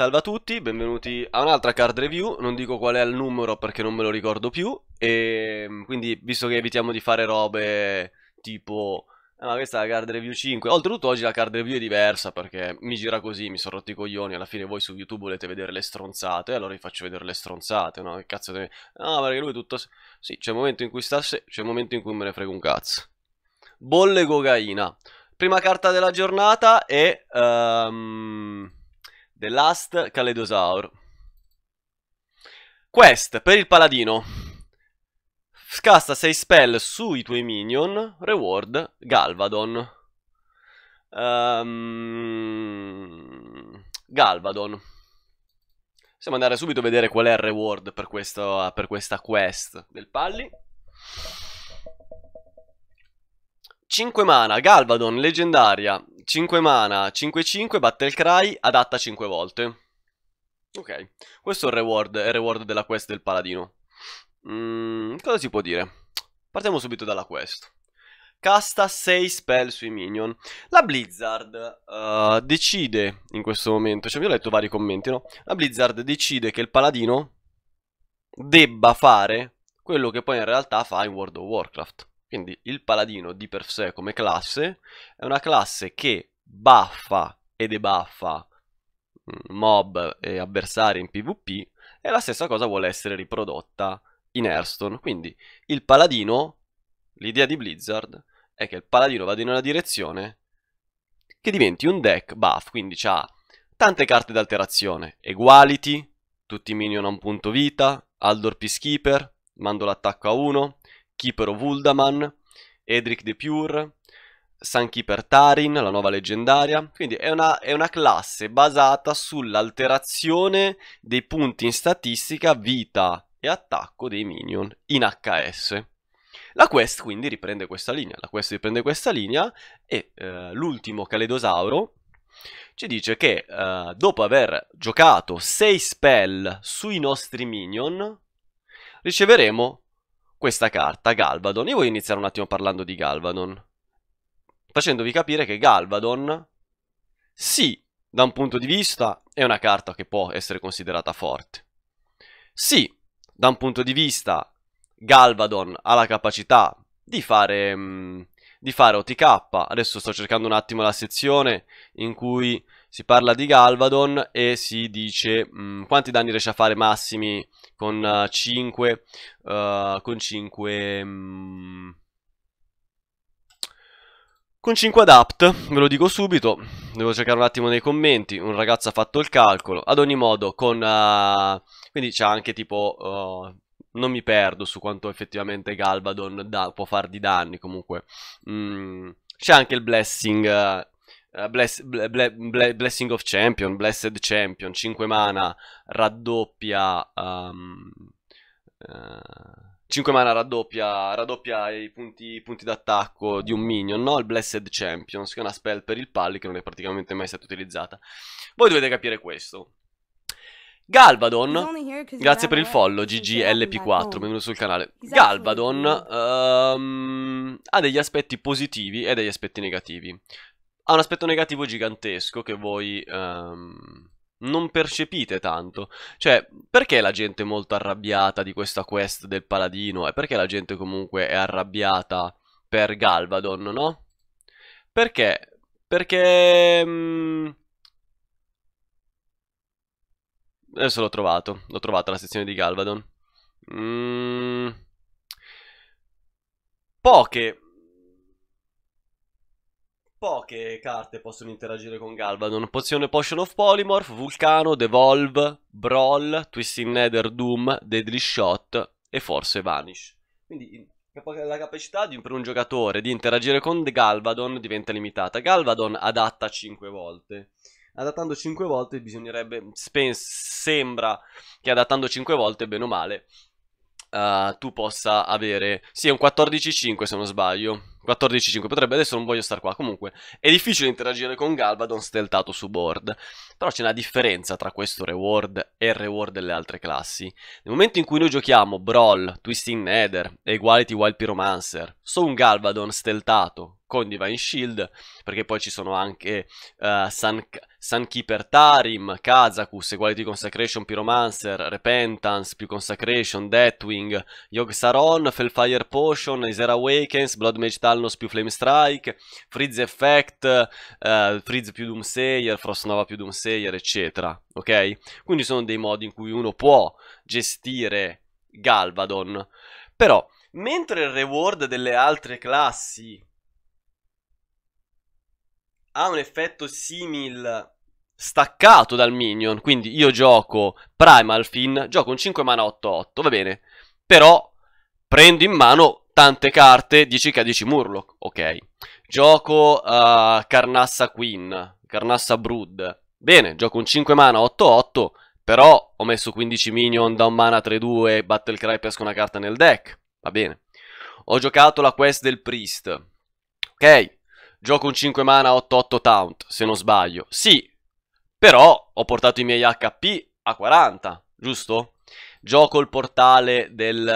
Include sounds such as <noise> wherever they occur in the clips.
Salve a tutti, benvenuti a un'altra card review, non dico qual è il numero perché non me lo ricordo più e ehm, quindi visto che evitiamo di fare robe tipo ah, ma questa è la card review 5, oltretutto oggi la card review è diversa perché mi gira così, mi sono rotti i coglioni, alla fine voi su YouTube volete vedere le stronzate, allora vi faccio vedere le stronzate, no? Che cazzo te... No, ah, perché lui è tutto... Sì, c'è un momento in cui sta... c'è il momento in cui me ne frego un cazzo. Bolle Gogaina. Prima carta della giornata è... Um The Last Kaleidosaur. Quest per il paladino. Scasta 6 spell sui tuoi minion, reward Galvadon. Um, Galvadon. Possiamo andare subito a vedere qual è il reward per, questo, per questa quest del Palli. 5 mana, Galvadon, leggendaria, 5 mana, 5-5, Battle Cry, adatta 5 volte. Ok, questo è il reward, è il reward della quest del paladino. Mm, cosa si può dire? Partiamo subito dalla quest. Casta 6 spell sui minion. La Blizzard uh, decide in questo momento, cioè vi ho letto vari commenti, no? La Blizzard decide che il paladino debba fare quello che poi in realtà fa in World of Warcraft. Quindi il paladino di per sé come classe è una classe che buffa e debuffa mm, mob e avversari in PvP e la stessa cosa vuole essere riprodotta in Hearthstone. Quindi il paladino, l'idea di Blizzard è che il paladino vada in una direzione che diventi un deck buff, quindi ha tante carte d'alterazione, Equality, tutti i minion a un punto vita, Aldor Peacekeeper, mando l'attacco a 1, Kipero Vuldaman, Edric the Pure, Sunkeeper Tarin, la nuova leggendaria. Quindi è una, è una classe basata sull'alterazione dei punti in statistica vita e attacco dei minion in HS. La quest quindi riprende questa linea, la quest riprende questa linea e eh, l'ultimo Caledosauro ci dice che eh, dopo aver giocato 6 spell sui nostri minion riceveremo questa carta, Galvadon. Io voglio iniziare un attimo parlando di Galvadon, facendovi capire che Galvadon, sì, da un punto di vista è una carta che può essere considerata forte. Sì, da un punto di vista Galvadon ha la capacità di fare, mh, mm, di fare OTK, adesso sto cercando un attimo la sezione in cui si parla di Galvadon e si dice mh, mm, quanti danni riesce a fare massimi con uh, 5 uh, con 5 mh, mm, con 5 adapt, ve lo dico subito, devo cercare un attimo nei commenti, un ragazzo ha fatto il calcolo, ad ogni modo con... Uh, quindi c'è anche tipo eh, non mi perdo su quanto effettivamente Galvadon da, può far di danni comunque. Mm, c'è anche il blessing eh, eh, bless, ble, ble, Blessing of Champion, Blessed Champion, 5 mana raddoppia... Um, uh, 5 mana raddoppia, raddoppia i punti, punti d'attacco di un minion, no? Il Blessed Champions, che è una spell per il palli che non è praticamente mai stata utilizzata. Voi dovete capire questo. Galvadon, grazie per il follow, GGLP4, benvenuto sul canale. Galvadon um, ha degli aspetti positivi e degli aspetti negativi ha un aspetto negativo gigantesco che voi um, non percepite tanto. Cioè, perché la gente è molto arrabbiata di questa quest del paladino? E perché la gente comunque è arrabbiata per Galvadon, no? Perché? Perché... Um... Adesso l'ho trovato, l'ho trovata la sezione di Galvadon. Mm... Poche poche carte possono interagire con Galvadon. Pozione Potion of Polymorph, Vulcano, Devolve, Brawl, Twisting Nether, Doom, Deadly Shot e forse Vanish. Quindi la capacità di, per un giocatore di interagire con Galvadon diventa limitata. Galvadon adatta 5 volte. Adattando 5 volte bisognerebbe... Spens, sembra che adattando 5 volte, bene o male, uh, tu possa avere... Sì, è un 14-5 se non sbaglio 14-5 potrebbe, adesso non voglio star qua, comunque è difficile interagire con Galvadon steltato su board, però c'è una differenza tra questo reward e il reward delle altre classi. Nel momento in cui noi giochiamo Brawl, Twisting Nether, Equality Wild Pyromancer, su un Galvadon steltato con Divine Shield, perché poi ci sono anche uh, Sun, Keeper Tarim, Kazakus, Equality Consecration, Pyromancer, Repentance, più Consecration, Deathwing, Yogg-Saron, Fellfire Potion, Isera Awakens, Blood Mage Talnos più Flame Strike, Freeze Effect, uh, Freeze più Doomsayer, Frost Nova più Doomsayer, eccetera, ok? Quindi sono dei modi in cui uno può gestire Galvadon, però... Mentre il reward delle altre classi ha un effetto simil staccato dal minion, quindi io gioco Primal Fin, gioco un 5 mana 8-8, va bene, però prendo in mano tante carte 10k10 Murloc, ok, gioco uh, Carnassa Queen, Carnassa Brood, bene, gioco un 5 mana 8-8, però ho messo 15 minion da un mana 3-2, Battlecry pesco una carta nel deck, va bene, ho giocato la quest del Priest, ok, gioco un 5 mana 8-8 taunt, se non sbaglio. Sì, però ho portato i miei HP a 40, giusto? Gioco il portale del...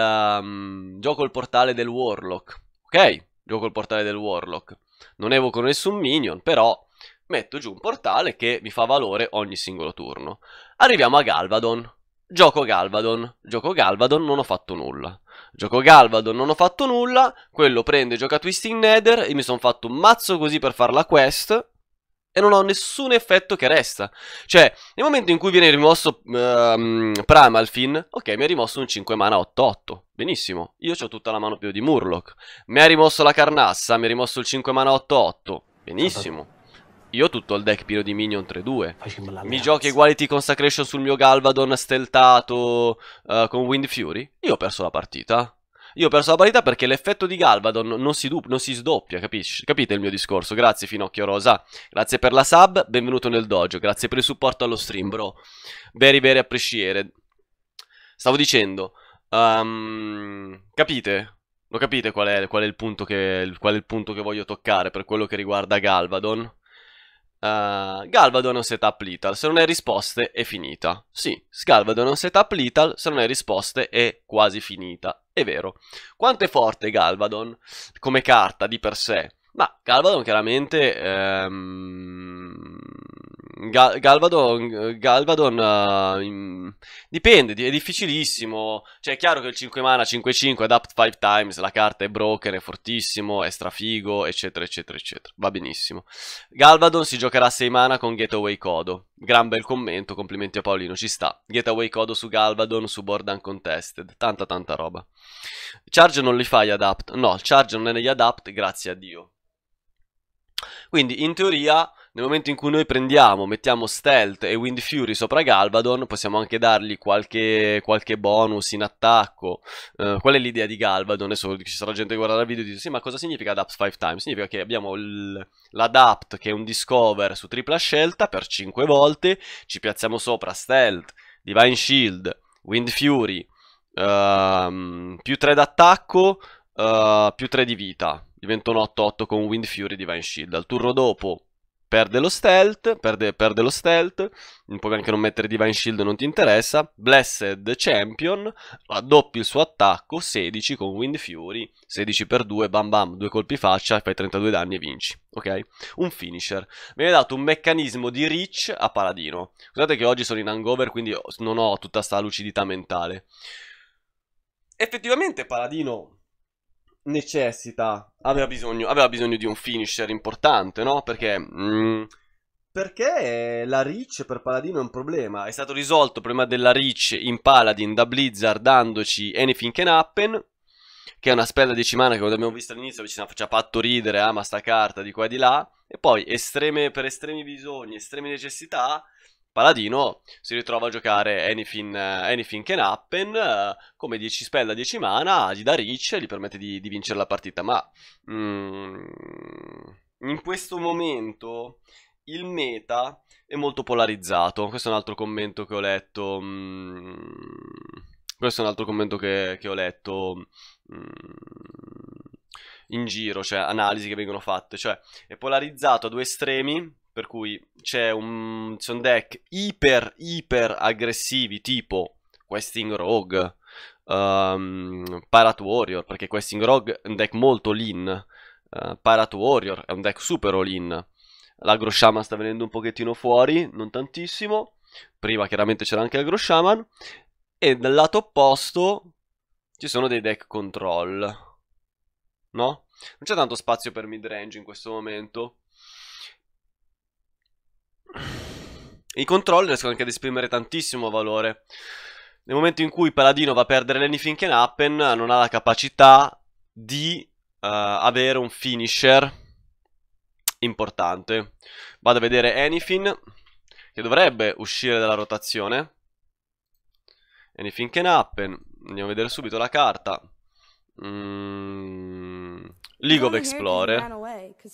Um, gioco il portale del Warlock, ok? Gioco il portale del Warlock. Non evoco nessun minion, però metto giù un portale che mi fa valore ogni singolo turno. Arriviamo a Galvadon. Gioco Galvadon. Gioco Galvadon, non ho fatto nulla. Gioco Galvador, non ho fatto nulla. Quello prende, gioca Twisting Nether. E mi sono fatto un mazzo così per fare la quest. E non ho nessun effetto che resta. Cioè, nel momento in cui viene rimosso uh, ehm, Primalfin, ok, mi ha rimosso un 5 mana 8-8. Benissimo, io ho tutta la mano più di Murloc. Mi ha rimosso la Carnassa, mi ha rimosso il 5 mana 8-8. Benissimo. Io ho tutto il deck pieno di minion 3-2. Mi giochi Equality Consecration sul mio Galvadon steltato uh, con Wind Fury? Io ho perso la partita. Io ho perso la partita perché l'effetto di Galvadon non si, non si sdoppia, capisci? Capite il mio discorso? Grazie Finocchio Rosa, grazie per la sub, benvenuto nel dojo, grazie per il supporto allo stream, bro. Very, very appreciated. Stavo dicendo, um, capite? Lo capite qual è, qual, è che, qual è, il punto che voglio toccare per quello che riguarda Galvadon? Uh, eh, Galvadon è un setup lethal, se non hai risposte è finita. Sì, Galvadon è un setup lethal, se non hai risposte è quasi finita. È vero. Quanto è forte Galvadon come carta di per sé? Ma Galvadon chiaramente... Ehm Gal Galvadon, Galvadon eh, uh, dipende, è difficilissimo. Cioè, è chiaro che il 5 mana 5-5 adapt 5 times, la carta è broken, è fortissimo, è strafigo, eccetera, eccetera, eccetera. Va benissimo. Galvadon si giocherà 6 mana con Getaway Codo. Gran bel commento, complimenti a Paolino, ci sta. Getaway Codo su Galvadon, su Board Uncontested, tanta tanta roba. Charge non li fai adapt, no, il charge non è negli adapt, grazie a Dio. Quindi, in teoria nel momento in cui noi prendiamo, mettiamo Stealth e Wind Fury sopra Galvadon, possiamo anche dargli qualche, qualche bonus in attacco. Uh, qual è l'idea di Galvadon? Adesso ci sarà gente che guarderà il video e dice sì ma cosa significa Adapt 5 times? Significa che abbiamo l'Adapt che è un Discover su tripla scelta per 5 volte, ci piazziamo sopra Stealth, Divine Shield, Wind Fury, uh, più 3 d'attacco, uh, più 3 di vita diventano 8-8 con Wind Fury e Divine Shield. Al turno dopo Perde lo stealth, perde, perde lo stealth, puoi anche non mettere Divine Shield, non ti interessa. Blessed Champion, raddoppi il suo attacco, 16 con Wind Fury, 16 per 2, bam bam, due colpi faccia, fai 32 danni e vinci, ok? Un finisher. Mi Viene dato un meccanismo di reach a Paladino. Scusate che oggi sono in hangover, quindi non ho tutta sta lucidità mentale. Effettivamente Paladino necessita, aveva bisogno, aveva bisogno di un finisher importante, no? Perché... Mm, perché la Reach per Paladino è un problema. È stato risolto il problema della Reach in Paladin da Blizzard dandoci Anything Can Happen, che è una spella decimana che abbiamo visto all'inizio ci ha fatto ridere, ama sta carta di qua e di là, e poi estreme, per estremi bisogni, estreme necessità, Paladino si ritrova a giocare Anything, uh, anything Can Happen, uh, come 10 spell a 10 mana, gli dà reach, gli permette di, di vincere la partita, ma mm, in questo momento il meta è molto polarizzato, questo è un altro commento che ho letto... Mm, questo è un altro commento che, che ho letto mm, in giro, cioè analisi che vengono fatte, cioè è polarizzato a due estremi per cui c'è un. Sono deck iper, iper aggressivi, tipo Questing Rogue, um, Parat Warrior, perché Questing Rogue è un deck molto lean. Uh, Parat Warrior è un deck super all-in. L'agro Shaman sta venendo un pochettino fuori, non tantissimo. Prima chiaramente c'era anche l'agro Shaman. E dal lato opposto ci sono dei deck control. No? Non c'è tanto spazio per midrange in questo momento. i controlli riescono anche ad esprimere tantissimo valore. Nel momento in cui Paladino va a perdere l'Anything Can Happen, non ha la capacità di uh, avere un finisher importante. Vado a vedere Anything, che dovrebbe uscire dalla rotazione. Anything Can Happen, andiamo a vedere subito la carta. Mm... League of Explorer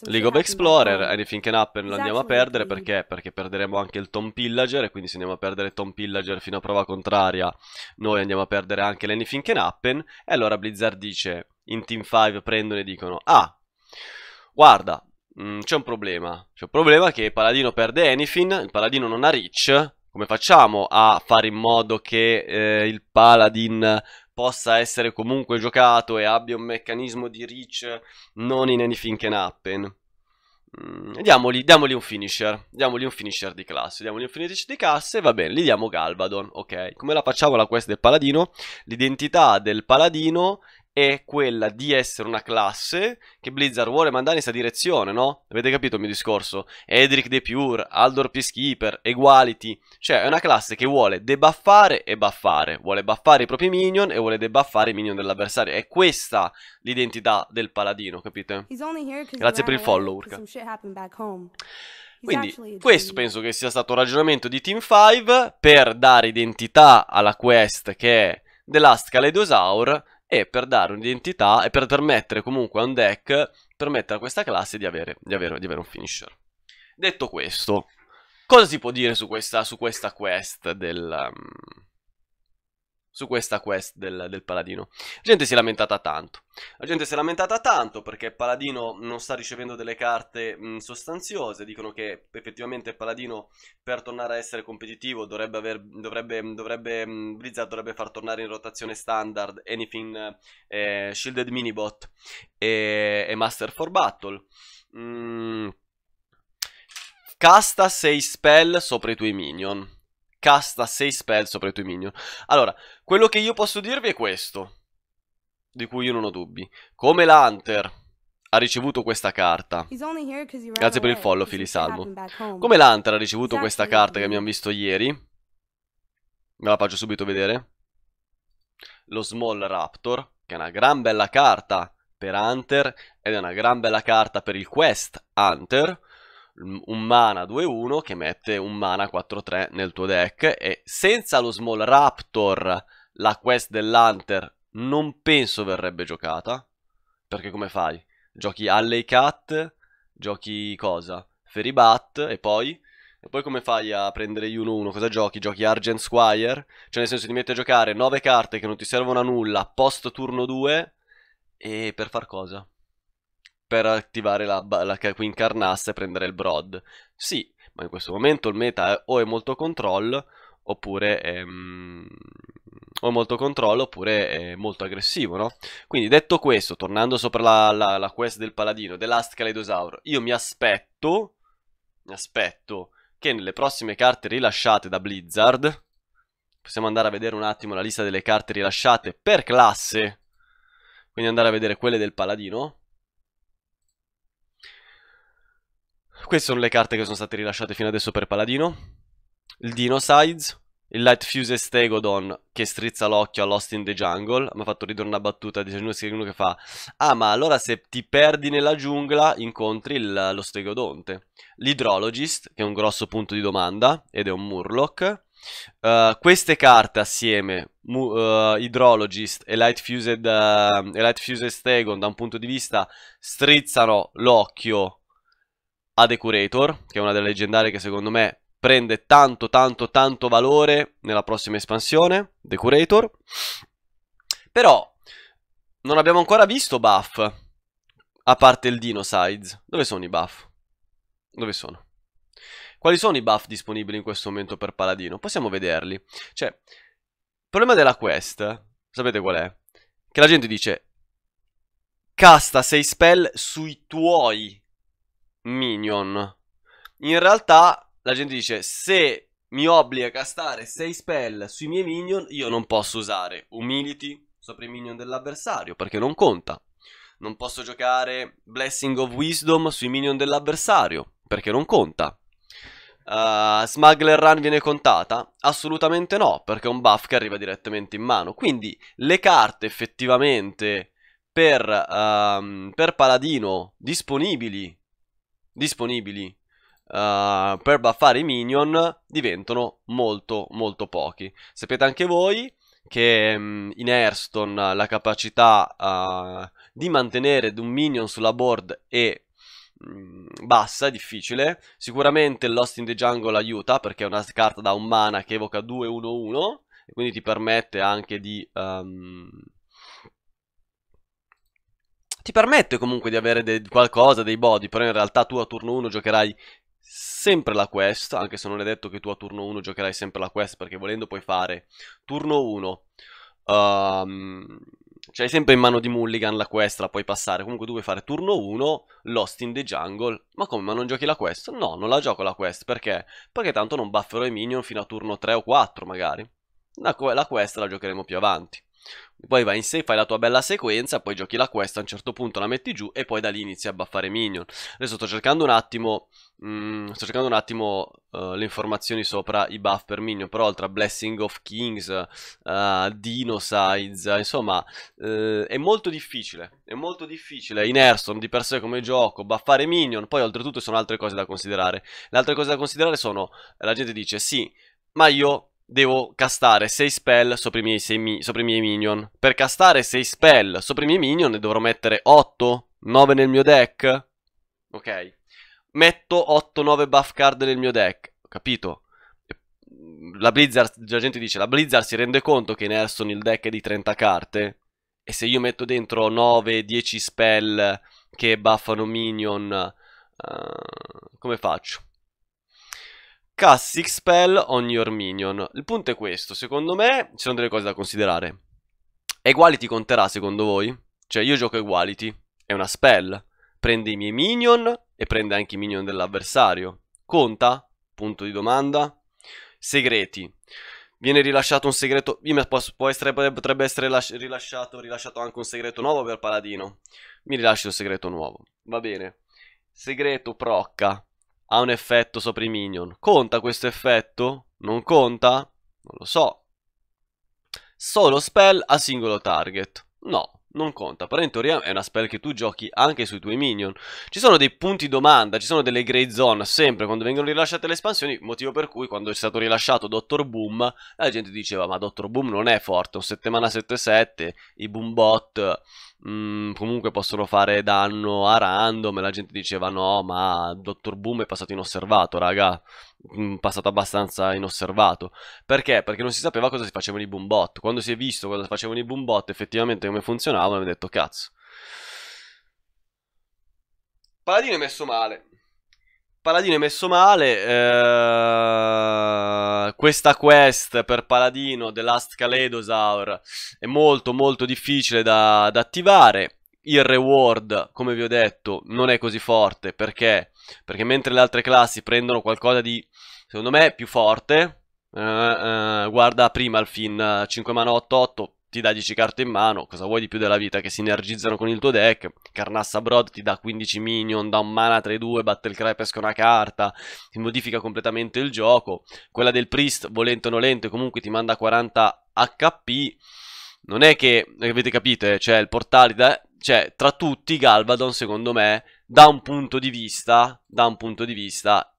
League of Explorer, Anything Can Happen lo andiamo a perdere perché? Perché perderemo anche il Tom Pillager e quindi se andiamo a perdere Tom Pillager fino a prova contraria noi andiamo a perdere anche l'Anything Can Happen e allora Blizzard dice in Team 5 prendono e dicono ah guarda mm, c'è un problema c'è un problema che il Paladino perde Anything, il Paladino non ha Reach come facciamo a fare in modo che eh, il Paladin possa essere comunque giocato e abbia un meccanismo di reach non in anything can happen. Mm, diamogli, diamogli, un finisher, diamogli un finisher di classe, diamogli un finisher di classe, va bene, gli diamo Galvadon, ok. Come la facciamo la quest del paladino? L'identità del paladino è quella di essere una classe che Blizzard vuole mandare in questa direzione, no? Avete capito il mio discorso? Edric the Pure, Aldor Peacekeeper, Equality, cioè è una classe che vuole debuffare e buffare, vuole buffare i propri minion e vuole debuffare i minion dell'avversario. È questa l'identità del paladino, capite? Grazie per il follow, Urca. Quindi questo penso che sia stato un ragionamento di Team 5 per dare identità alla quest che è The Last Kaleidosaur e per dare un'identità e per permettere comunque a un deck, permettere a questa classe di avere, di avere, di avere un finisher. Detto questo, cosa si può dire su questa, su questa quest del... Um, su questa quest del, del, paladino. La gente si è lamentata tanto. La gente si è lamentata tanto perché paladino non sta ricevendo delle carte mh, sostanziose. Dicono che effettivamente paladino per tornare a essere competitivo dovrebbe, aver, dovrebbe, dovrebbe mh, Blizzard dovrebbe far tornare in rotazione standard Anything eh, Shielded Minibot e, e, Master for Battle. Mm. Casta 6 spell sopra i tuoi minion casta 6 spell sopra i tuoi minion. Allora, quello che io posso dirvi è questo, di cui io non ho dubbi. Come l'Hunter ha ricevuto questa carta, grazie per il follow fili salvo. come l'Hunter ha ricevuto questa carta che abbiamo visto ieri, ve la faccio subito vedere, lo Small Raptor, che è una gran bella carta per Hunter ed è una gran bella carta per il Quest Hunter, un mana 2-1 che mette un mana 4-3 nel tuo deck e senza lo Small Raptor la quest dell'Hunter non penso verrebbe giocata perché come fai? Giochi Alley Cat, giochi cosa? bat e poi? E poi come fai a prendere 1-1? Cosa giochi? Giochi Argent Squire? Cioè nel senso ti metti a giocare 9 carte che non ti servono a nulla post turno 2 e per far cosa? per attivare la, la Queen Carnass e prendere il Broad. Sì, ma in questo momento il meta è, o è molto control oppure è, mm, o è molto controllo oppure è molto aggressivo, no? Quindi detto questo, tornando sopra la, la, la quest del paladino, The Last Kaleidosaur, io mi aspetto, mi aspetto che nelle prossime carte rilasciate da Blizzard, possiamo andare a vedere un attimo la lista delle carte rilasciate per classe, quindi andare a vedere quelle del paladino, queste sono le carte che sono state rilasciate fino adesso per Paladino. Il Dino Dinosides, il Light Fuse Stegodon che strizza l'occhio a Lost in the Jungle. Mi ha fatto ridere una battuta di uno che fa Ah ma allora se ti perdi nella giungla incontri il, lo Stegodonte. L'Hydrologist che è un grosso punto di domanda ed è un Murloc. Uh, queste carte assieme, uh, Hydrologist e Light Fused, uh, eh, e Light Fused Stegon da un punto di vista strizzano l'occhio a che è una delle leggendarie che secondo me prende tanto tanto tanto valore nella prossima espansione, Decurator. Però non abbiamo ancora visto buff, a parte il Dino Sides. Dove sono i buff? Dove sono? Quali sono i buff disponibili in questo momento per Paladino? Possiamo vederli. Cioè, il problema della quest, sapete qual è? Che la gente dice, casta 6 spell sui tuoi minion. In realtà la gente dice se mi obbliga a castare 6 spell sui miei minion, io non posso usare Humility sopra i minion dell'avversario perché non conta. Non posso giocare Blessing of Wisdom sui minion dell'avversario perché non conta. Uh, Smuggler Run viene contata? Assolutamente no, perché è un buff che arriva direttamente in mano. Quindi le carte effettivamente per, um, per Paladino disponibili disponibili Uh, per buffare i minion diventano molto molto pochi. Sapete anche voi che um, in Airstone la capacità uh, di mantenere un minion sulla board è mm, bassa, è difficile. Sicuramente Lost in the Jungle aiuta perché è una carta da un mana che evoca 2-1-1 e quindi ti permette anche di... Um, ti permette comunque di avere de qualcosa, dei body, però in realtà tu a turno 1 giocherai sempre la quest, anche se non è detto che tu a turno 1 giocherai sempre la quest, perché volendo puoi fare turno 1, um, ehm, c'hai sempre in mano di Mulligan la quest, la puoi passare, comunque tu puoi fare turno 1, Lost in the Jungle, ma come, ma non giochi la quest? No, non la gioco la quest, perché? Perché tanto non bufferò i minion fino a turno 3 o 4 magari, la, la quest la giocheremo più avanti. Poi vai in save, fai la tua bella sequenza, poi giochi la quest, a un certo punto la metti giù e poi da lì inizi a baffare minion. Adesso sto cercando un attimo, mh, mm, sto cercando un attimo uh, le informazioni sopra i buff per minion, però tra Blessing of Kings, uh, eh, Dinosize, insomma uh, è molto difficile, è molto difficile in Airstone di per sé come gioco baffare minion, poi oltretutto sono altre cose da considerare. Le altre cose da considerare sono, la gente dice sì, ma io devo castare 6 spell sopra i, miei, mi sopra i miei minion. Per castare 6 spell sopra i miei minion ne dovrò mettere 8, 9 nel mio deck. Ok. Metto 8-9 buff card nel mio deck, capito? La Blizzard, la gente dice, la Blizzard si rende conto che in Hearthstone il deck è di 30 carte? E se io metto dentro 9-10 spell che buffano minion, uh, come faccio? Cast X-Spell on your minion. Il punto è questo, secondo me ci sono delle cose da considerare. Equality conterà secondo voi? Cioè io gioco Equality, è una spell, prende i miei minion e prende anche i minion dell'avversario. Conta? Punto di domanda. Segreti. Viene rilasciato un segreto, può essere, potrebbe essere rilasciato, rilasciato anche un segreto nuovo per Paladino. Mi rilascio un segreto nuovo, va bene. Segreto procca ha un effetto sopra i minion. Conta questo effetto? Non conta? Non lo so. Solo spell a singolo target. No, non conta, però in teoria è una spell che tu giochi anche sui tuoi minion. Ci sono dei punti domanda, ci sono delle grey zone sempre quando vengono rilasciate le espansioni, motivo per cui quando è stato rilasciato Dr. Boom, la gente diceva ma Dr. Boom non è forte, un settimana 7-7, i Boombot Mm, comunque possono fare danno a random e la gente diceva no, ma Dr. Boom è passato inosservato, raga, mh, mm, passato abbastanza inosservato. Perché? Perché non si sapeva cosa si facevano i boombot. Quando si è visto cosa facevano i boombot effettivamente come funzionavano, mi ha detto cazzo. Paladino è messo male. Paladino è messo male. Eh, questa quest per Paladino, The Last Kaleidosaur, è molto molto difficile da, da, attivare. Il reward, come vi ho detto, non è così forte perché, perché mentre le altre classi prendono qualcosa di, secondo me, più forte. Eh, eh, guarda prima il fin 5 eh, mana 8-8 ti dà 10 carte in mano, cosa vuoi di più della vita, che sinergizzano con il tuo deck, Carnassa Broad ti dà 15 minion, da un mana 3-2, Battlecry pesca una carta, ti modifica completamente il gioco, quella del Priest, volente o nolente, comunque ti manda 40 HP, non è che, avete capito, eh? cioè il portale, da... cioè tra tutti Galvadon secondo me, da un punto di vista, da un punto di vista,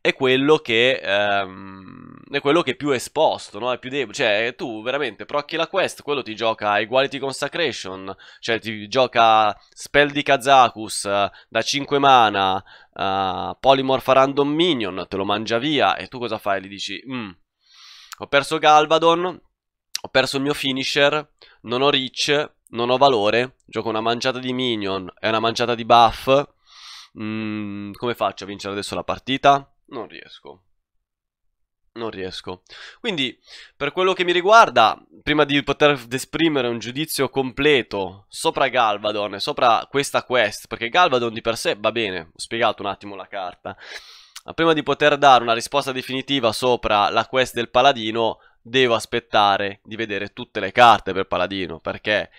è quello che... Ehm è quello che è più esposto, no? È più debole. Cioè, tu veramente procchi la quest, quello ti gioca Equality Consecration, cioè ti gioca Spell di Kazakus eh, da 5 mana, uh, Polymorph Random Minion, te lo mangia via e tu cosa fai? Gli dici, mm, ho perso Galvadon, ho perso il mio finisher, non ho reach, non ho valore, gioco una manciata di minion e una manciata di buff. Mm, come faccio a vincere adesso la partita? Non riesco non riesco. Quindi, per quello che mi riguarda, prima di poter esprimere un giudizio completo sopra Galvadon e sopra questa quest, perché Galvadon di per sé va bene, ho spiegato un attimo la carta, ma prima di poter dare una risposta definitiva sopra la quest del Paladino, devo aspettare di vedere tutte le carte per Paladino, perché?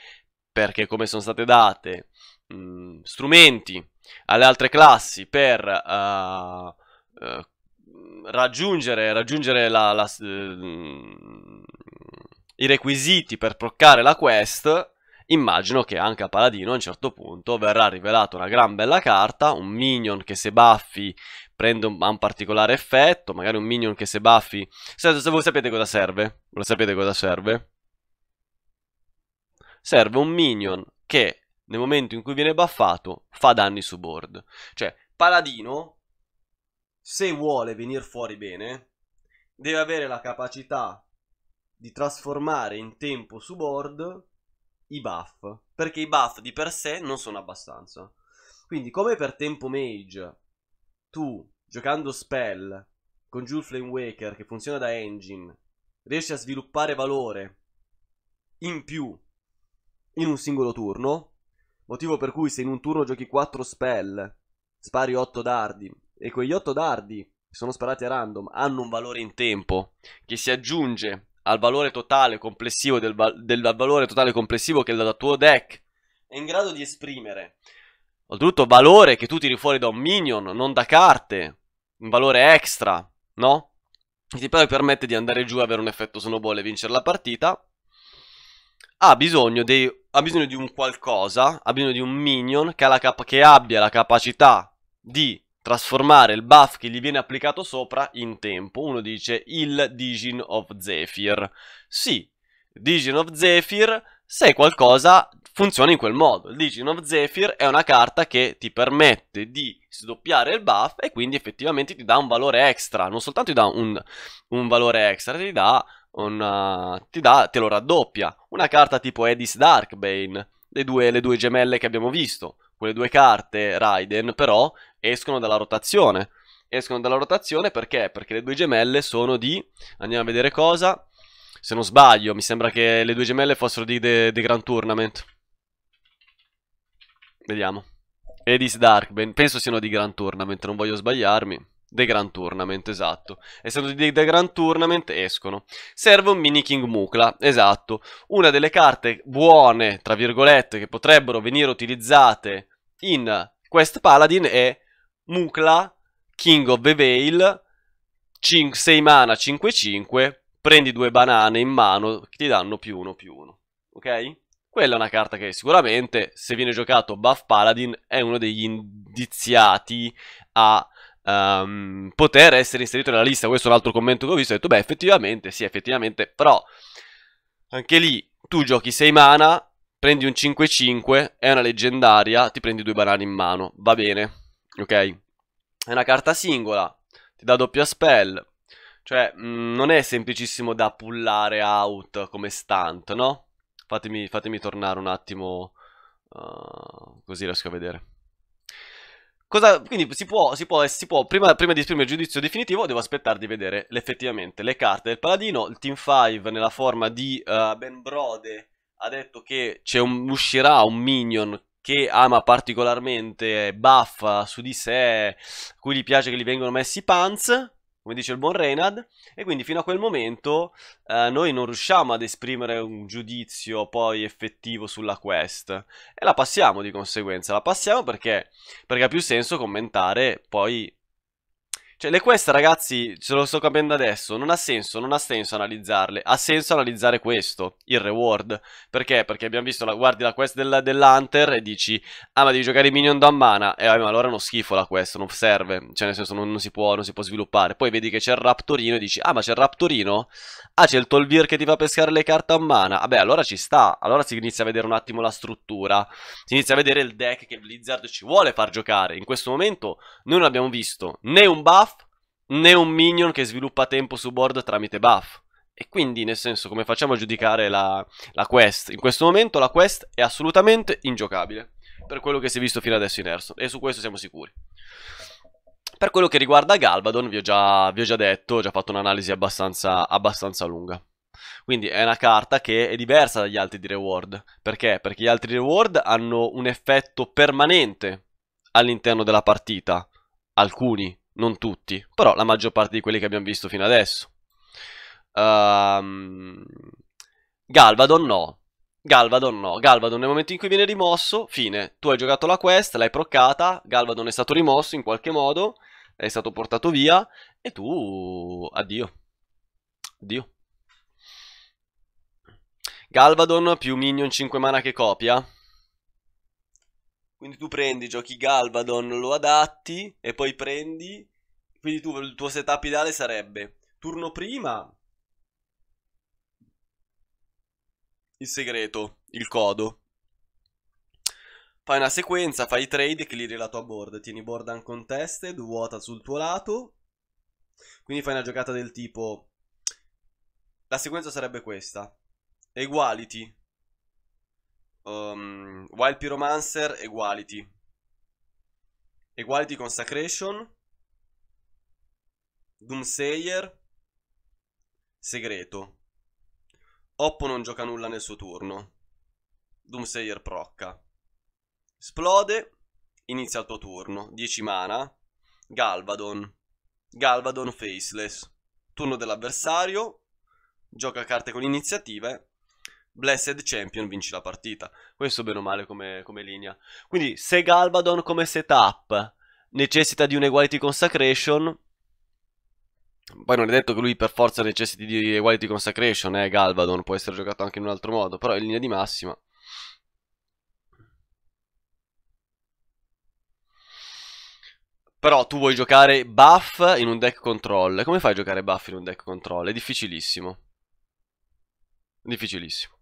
Perché come sono state date mh, mm, strumenti alle altre classi per... Uh, raggiungere, raggiungere la, la, eh, i requisiti per proccare la quest, immagino che anche a Paladino a un certo punto verrà rivelata una gran bella carta, un minion che se baffi prende un, un particolare effetto, magari un minion che se baffi... Se, se voi sapete cosa serve? Lo sapete cosa serve? Serve un minion che nel momento in cui viene buffato fa danni su board. Cioè, Paladino se vuole venire fuori bene, deve avere la capacità di trasformare in tempo su board i buff, perché i buff di per sé non sono abbastanza. Quindi, come per tempo mage, tu giocando spell con Jewel Flame Waker che funziona da engine, riesci a sviluppare valore in più in un singolo turno, motivo per cui se in un turno giochi 4 spell, spari 8 dardi e quegli 8 dardi che sono sparati a random hanno un valore in tempo che si aggiunge al valore totale complessivo del, val- del valore totale complessivo che il tuo deck è in grado di esprimere. Oltretutto valore che tu tiri fuori da un minion, non da carte, un valore extra, no? Che ti permette di andare giù e avere un effetto snowball e vincere la partita. Ha bisogno, dei, ha bisogno di un qualcosa, ha bisogno di un minion che, cap- che abbia la capacità di trasformare il buff che gli viene applicato sopra in tempo. Uno dice il Digin of Zephyr. Sì, Digin of Zephyr, se qualcosa funziona in quel modo. Il Digin of Zephyr è una carta che ti permette di sdoppiare il buff e quindi effettivamente ti dà un valore extra. Non soltanto ti dà un, un valore extra, ti dà, una, uh, ti dà, te lo raddoppia. Una carta tipo Edis Darkbane, le due, le due gemelle che abbiamo visto quelle due carte Raiden però escono dalla rotazione. Escono dalla rotazione perché? Perché le due gemelle sono di... andiamo a vedere cosa... Se non sbaglio, mi sembra che le due gemelle fossero di The, The Grand Tournament. Vediamo. Edis Dark, penso siano di Grand Tournament, non voglio sbagliarmi. The Grand Tournament, esatto. Essendo di The Grand Tournament escono. Serve un mini King Mukla, esatto. Una delle carte buone, tra virgolette, che potrebbero venire utilizzate in Quest Paladin è Mukla, King of the Veil, 6 mana, 5-5, prendi due banane in mano che ti danno più uno, più uno. ok? Quella è una carta che sicuramente, se viene giocato Buff Paladin, è uno degli indiziati a um, poter essere inserito nella lista. Questo è un altro commento che ho visto, ho detto beh effettivamente, sì effettivamente, però anche lì tu giochi 6 mana, prendi un 5-5, è una leggendaria, ti prendi due banane in mano, va bene, ok? È una carta singola, ti dà doppia spell, cioè mh, mm, non è semplicissimo da pullare out come stunt, no? Fatemi, fatemi tornare un attimo, uh, così riesco a vedere. Cosa, quindi si può, si può, si può prima, prima, di esprimere il giudizio definitivo, devo aspettare di vedere effettivamente le carte del paladino. Il Team 5 nella forma di uh, Ben Brode ha detto che un, uscirà un minion che ama particolarmente, buffa su di sé, cui gli piace che gli vengano messi i pants come dice il buon Reynard, e quindi fino a quel momento eh, noi non riusciamo ad esprimere un giudizio poi effettivo sulla quest, e la passiamo di conseguenza, la passiamo perché, perché ha più senso commentare poi cioè, le quest, ragazzi, ce lo sto capendo adesso, non ha senso, non ha senso analizzarle. Ha senso analizzare questo, il reward. Perché? Perché abbiamo visto, la, guardi la quest del, dell'Hunter e dici, ah, ma devi giocare i minion da mana. E eh, ma allora è uno schifo la quest, non serve. Cioè, nel senso, non, non, si, può, non si può sviluppare. Poi vedi che c'è il Raptorino e dici, ah, ma c'è il Raptorino? Ah, c'è il Tolvir che ti fa pescare le carte a mana. Vabbè, allora ci sta. Allora si inizia a vedere un attimo la struttura. Si inizia a vedere il deck che Blizzard ci vuole far giocare. In questo momento noi non abbiamo visto né un buff né un minion che sviluppa tempo su board tramite buff. E quindi, nel senso, come facciamo a giudicare la, la quest? In questo momento la quest è assolutamente ingiocabile, per quello che si è visto fino adesso in Erso, e su questo siamo sicuri. Per quello che riguarda Galvadon, vi ho già, vi ho già detto, ho già fatto un'analisi abbastanza, abbastanza lunga. Quindi è una carta che è diversa dagli altri di reward. Perché? Perché gli altri reward hanno un effetto permanente all'interno della partita. Alcuni, non tutti, però la maggior parte di quelli che abbiamo visto fino adesso. Um, ehm, Galvadon no. Galvadon no. Galvadon nel momento in cui viene rimosso, fine. Tu hai giocato la quest, l'hai proccata, Galvadon è stato rimosso in qualche modo, è stato portato via e tu... addio. Addio. Galvadon più minion 5 mana che copia. Quindi tu prendi, giochi Galvadon, lo adatti e poi prendi. Quindi tu, il tuo setup ideale sarebbe turno prima il segreto, il codo. Fai una sequenza, fai i trade e cleari la tua board. Tieni board uncontested, vuota sul tuo lato. Quindi fai una giocata del tipo... La sequenza sarebbe questa. Equality, um, Wild Pyromancer, Equality. Equality Consecration Doomsayer, Segreto. Oppo non gioca nulla nel suo turno. Doomsayer procca. Esplode, inizia il tuo turno. 10 mana, Galvadon. Galvadon Faceless. Turno dell'avversario, gioca carte con iniziative Blessed Champion vinci la partita. Questo bene o male come, come linea. Quindi se Galbadon come setup necessita di un Equality Consecration, poi non è detto che lui per forza necessiti di Equality Consecration, eh, Galvadon, può essere giocato anche in un altro modo, però è linea di massima. Però tu vuoi giocare buff in un deck control. Come fai a giocare buff in un deck control? È difficilissimo. Difficilissimo.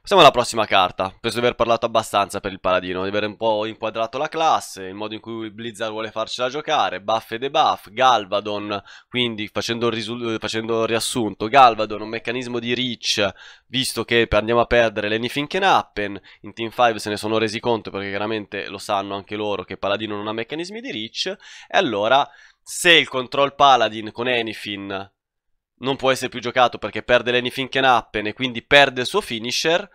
Passiamo alla prossima carta. Penso di aver parlato abbastanza per il paladino, di aver un po' inquadrato la classe, il modo in cui Blizzard vuole farcela giocare, buff e debuff, Galvadon, quindi facendo, facendo riassunto, Galvadon un meccanismo di reach, visto che andiamo a perdere l'Anything Can Happen, in Team 5 se ne sono resi conto perché chiaramente lo sanno anche loro che Paladino non ha meccanismi di reach, e allora se il control Paladin con Anything non può essere più giocato perché perde Lenny Finkenappen e quindi perde il suo finisher,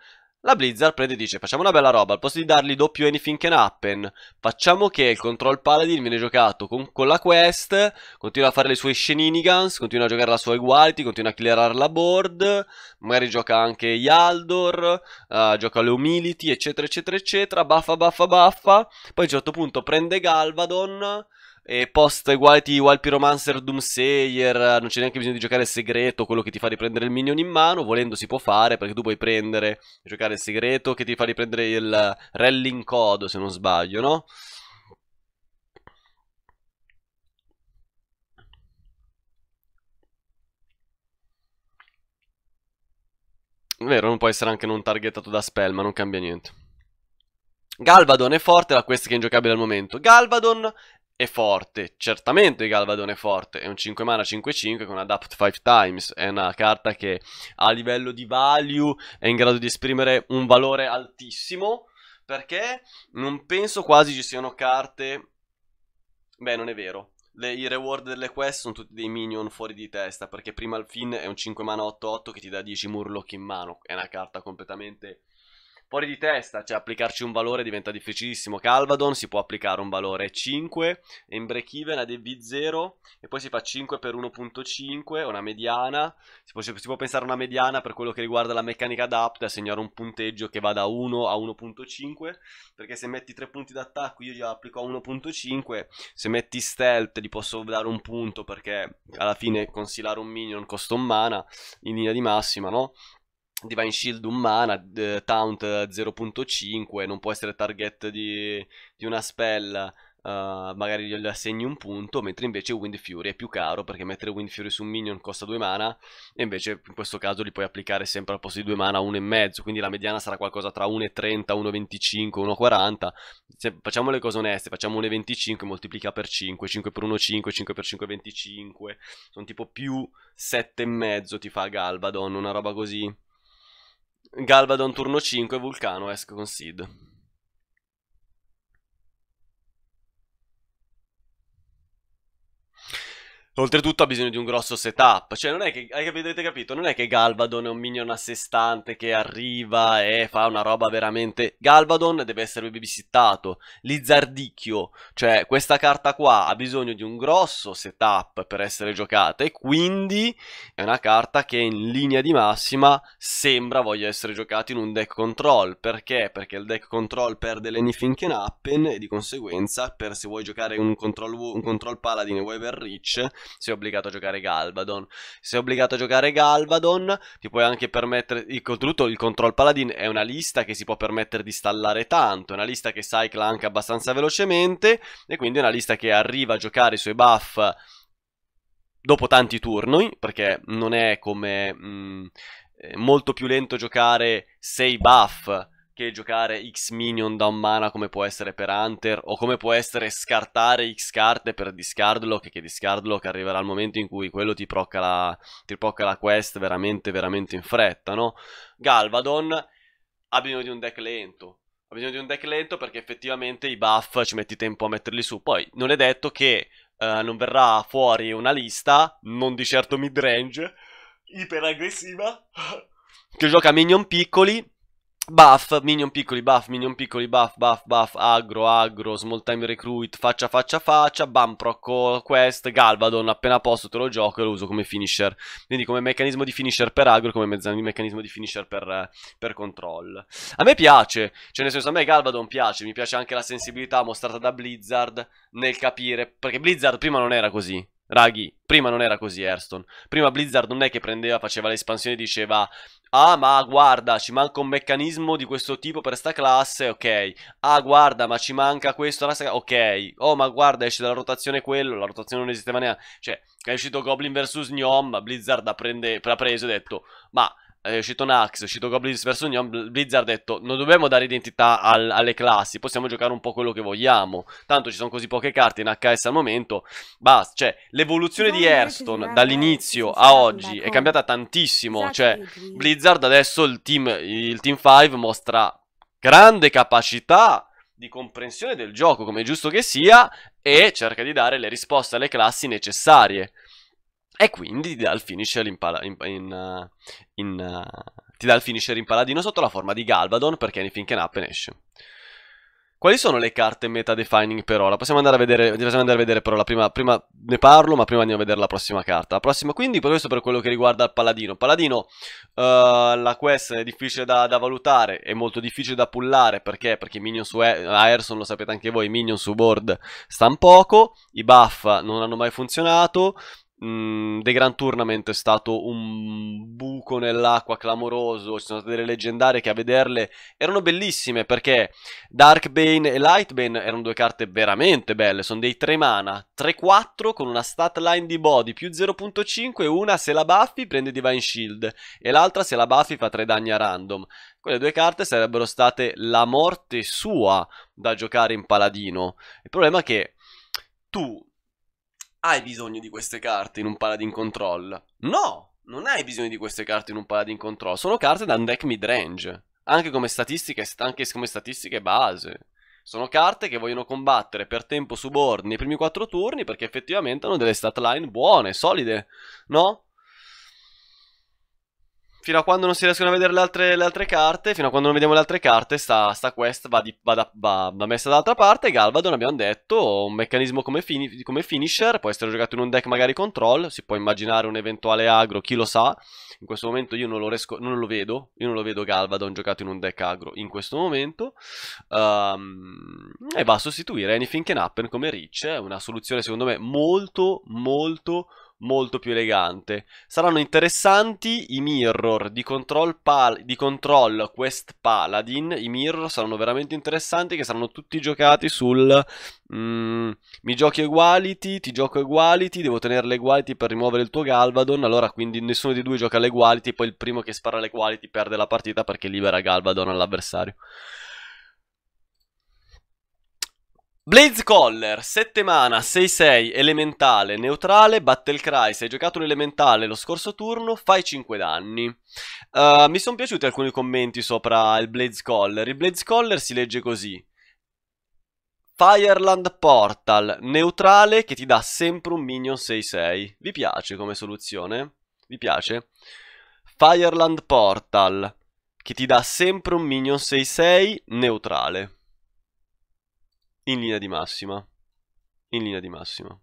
la Blizzard prende e dice facciamo una bella roba, al posto di dargli doppio anything can happen, facciamo che il control paladin viene giocato con, con la quest, continua a fare le sue shenanigans, continua a giocare la sua equality, continua a clearare la board, magari gioca anche Yaldor, uh, eh, gioca le humility, eccetera eccetera eccetera, baffa baffa baffa, poi a un certo punto prende Galvadon e post Equality Walpy Romancer Doomsayer, non c'è neanche bisogno di giocare il segreto, quello che ti fa riprendere il minion in mano, volendo si può fare perché tu puoi prendere, giocare il segreto che ti fa riprendere il Rallying Code se non sbaglio, no? Vero, non può essere anche non targetato da spell, ma non cambia niente. Galvadon è forte, la quest che è ingiocabile al momento. Galvadon è forte, certamente Galvadon è forte, è un 5 mana 5-5 con Adapt 5 Times, è una carta che a livello di value è in grado di esprimere un valore altissimo, perché non penso quasi ci siano carte... Beh, non è vero. Le, I reward delle quest sono tutti dei minion fuori di testa, perché prima il fin è un 5 mana 8-8 che ti dà 10 murloc in mano, è una carta completamente Fuori di testa, cioè applicarci un valore diventa difficilissimo. Calvadon si può applicare un valore 5, in break even a EV0 e poi si fa 5 per 1.5, una mediana. Si può, si può, pensare a una mediana per quello che riguarda la meccanica adapt, assegnare un punteggio che va da 1 a 1.5, perché se metti 3 punti d'attacco io gli applico a 1.5, se metti stealth gli posso dare un punto perché alla fine consilare un minion costa un mana in linea di massima, no? Divine Shield 1 mana, Taunt 0.5, non può essere target di, di una spell, uh, magari gli assegni un punto, mentre invece Wind Fury è più caro perché mettere Wind Fury su un minion costa 2 mana e invece in questo caso li puoi applicare sempre al posto di 2 mana 1,5, quindi la mediana sarà qualcosa tra 1,30, 1,25, 1,40. Se facciamo le cose oneste, facciamo 1,25 moltiplica per 5, 5 per 1,5, 5 per 5 25, sono tipo più 7,5 ti fa Galvadon, una roba così Galba da un turno 5 Vulcano esco con Sid. Oltretutto ha bisogno di un grosso setup, cioè non è che, avete capito, non è che Galvadon è un minion a sé stante che arriva e fa una roba veramente... Galvadon deve essere babysittato, Lizardicchio, cioè questa carta qua ha bisogno di un grosso setup per essere giocata e quindi è una carta che in linea di massima sembra voglia essere giocata in un deck control, perché? Perché il deck control perde l'anything can happen e di conseguenza per se vuoi giocare un control, un control paladin e vuoi aver reach sei obbligato a giocare Galvadon. Sei obbligato a giocare Galvadon, ti puoi anche permettere, il, oltretutto il Control Paladin è una lista che si può permettere di stallare tanto, è una lista che cycla anche abbastanza velocemente e quindi è una lista che arriva a giocare i suoi buff dopo tanti turni, perché non è come... Mh, mm, eh, molto più lento giocare 6 buff che giocare X minion da un mana come può essere per Hunter o come può essere scartare X carte per Discardlock che Discardlock arriverà al momento in cui quello ti procca la, ti procca la quest veramente veramente in fretta, no? Galvadon ha bisogno di un deck lento, ha bisogno di un deck lento perché effettivamente i buff ci metti tempo a metterli su, poi non è detto che eh, non verrà fuori una lista, non di certo midrange, iper aggressiva <laughs> che gioca minion piccoli Buff, minion piccoli, buff, minion piccoli, buff, buff, buff, aggro, aggro, small time recruit, faccia, faccia, faccia, bam, proc quest, galvadon, appena posto te lo gioco e lo uso come finisher. Quindi come meccanismo di finisher per aggro, come meccanismo di finisher per, per control. A me piace, cioè nel senso a me galvadon piace, mi piace anche la sensibilità mostrata da Blizzard nel capire, perché Blizzard prima non era così. Raghi, prima non era così Airstone. Prima Blizzard non è che prendeva, faceva l'espansione e diceva Ah, ma guarda, ci manca un meccanismo di questo tipo per sta classe, ok. Ah, guarda, ma ci manca questo, ok. Oh, ma guarda, esce dalla rotazione quello, la rotazione non esisteva neanche. Cioè, è uscito Goblin vs. Gnom, Blizzard ha, prende, ha preso e ha detto, ma è uscito Nax, è uscito Goblins vs. Union, Blizzard ha detto non dobbiamo dare identità al, alle classi, possiamo giocare un po' quello che vogliamo, tanto ci sono così poche carte in HS al momento, basta, cioè l'evoluzione di Hearthstone dall'inizio a oggi è cambiata tantissimo, esatto, cioè Blizzard adesso il team, il team 5 mostra grande capacità di comprensione del gioco, come è giusto che sia, e cerca di dare le risposte alle classi necessarie. E quindi ti dà il finisher in, pala- in, in, in uh, ti dà il finisher in paladino sotto la forma di Galvadon perché finché Nappen esce. Quali sono le carte meta defining per ora? Possiamo andare a vedere, possiamo andare a vedere però la prima, prima, ne parlo, ma prima andiamo a vedere la prossima carta. La prossima, quindi, per questo per quello che riguarda il Paladino. Paladino, uh, la quest è difficile da, da, valutare, è molto difficile da pullare, perché? Perché minion su eh, Aerson, lo sapete anche voi, minion su board stan poco, i buff non hanno mai funzionato, mh, mm, The Grand Tournament è stato un buco nell'acqua clamoroso, ci sono state delle leggendarie che a vederle erano bellissime perché Darkbane e Lightbane erano due carte veramente belle, sono dei 3 mana, 3-4 con una stat line di body più 0.5 una se la buffi prende Divine Shield e l'altra se la buffi fa 3 danni a random. Quelle due carte sarebbero state la morte sua da giocare in paladino. Il problema è che tu hai bisogno di queste carte in un Paladin Control. No! Non hai bisogno di queste carte in un Paladin Control. Sono carte da un deck midrange. Anche come statistiche, anche come statistiche base. Sono carte che vogliono combattere per tempo su board nei primi 4 turni perché effettivamente hanno delle stat line buone, solide, no? fino a quando non si riescono a vedere le altre, le altre, carte, fino a quando non vediamo le altre carte, sta, sta quest va, di, va, da, va, va messa dall'altra parte. Galvadon, abbiamo detto, un meccanismo come, fini, come, finisher, può essere giocato in un deck magari control, si può immaginare un eventuale agro, chi lo sa. In questo momento io non lo, resco, non lo vedo, io non lo vedo Galvadon giocato in un deck agro in questo momento. Um, e va a sostituire Anything Can Happen come Reach, è una soluzione secondo me molto molto molto più elegante. Saranno interessanti i mirror di control, pal di control Quest Paladin, i mirror saranno veramente interessanti che saranno tutti giocati sul mm, mi giochi eguality, ti gioco eguality, devo tenere l'eguality per rimuovere il tuo Galvadon, allora quindi nessuno di due gioca l'eguality, poi il primo che spara l'equality perde la partita perché libera Galvadon all'avversario. Blaze Collar, 7 mana, 6-6, elementale, neutrale, Battle Cry, se hai giocato un elementale lo scorso turno fai 5 danni. Uh, mi sono piaciuti alcuni commenti sopra il Blaze Collar, il Blaze Collar si legge così. Fireland Portal, neutrale che ti dà sempre un minion 6-6. Vi piace come soluzione? Vi piace? Fireland Portal, che ti dà sempre un minion 6-6 neutrale in linea di massima. In linea di massima.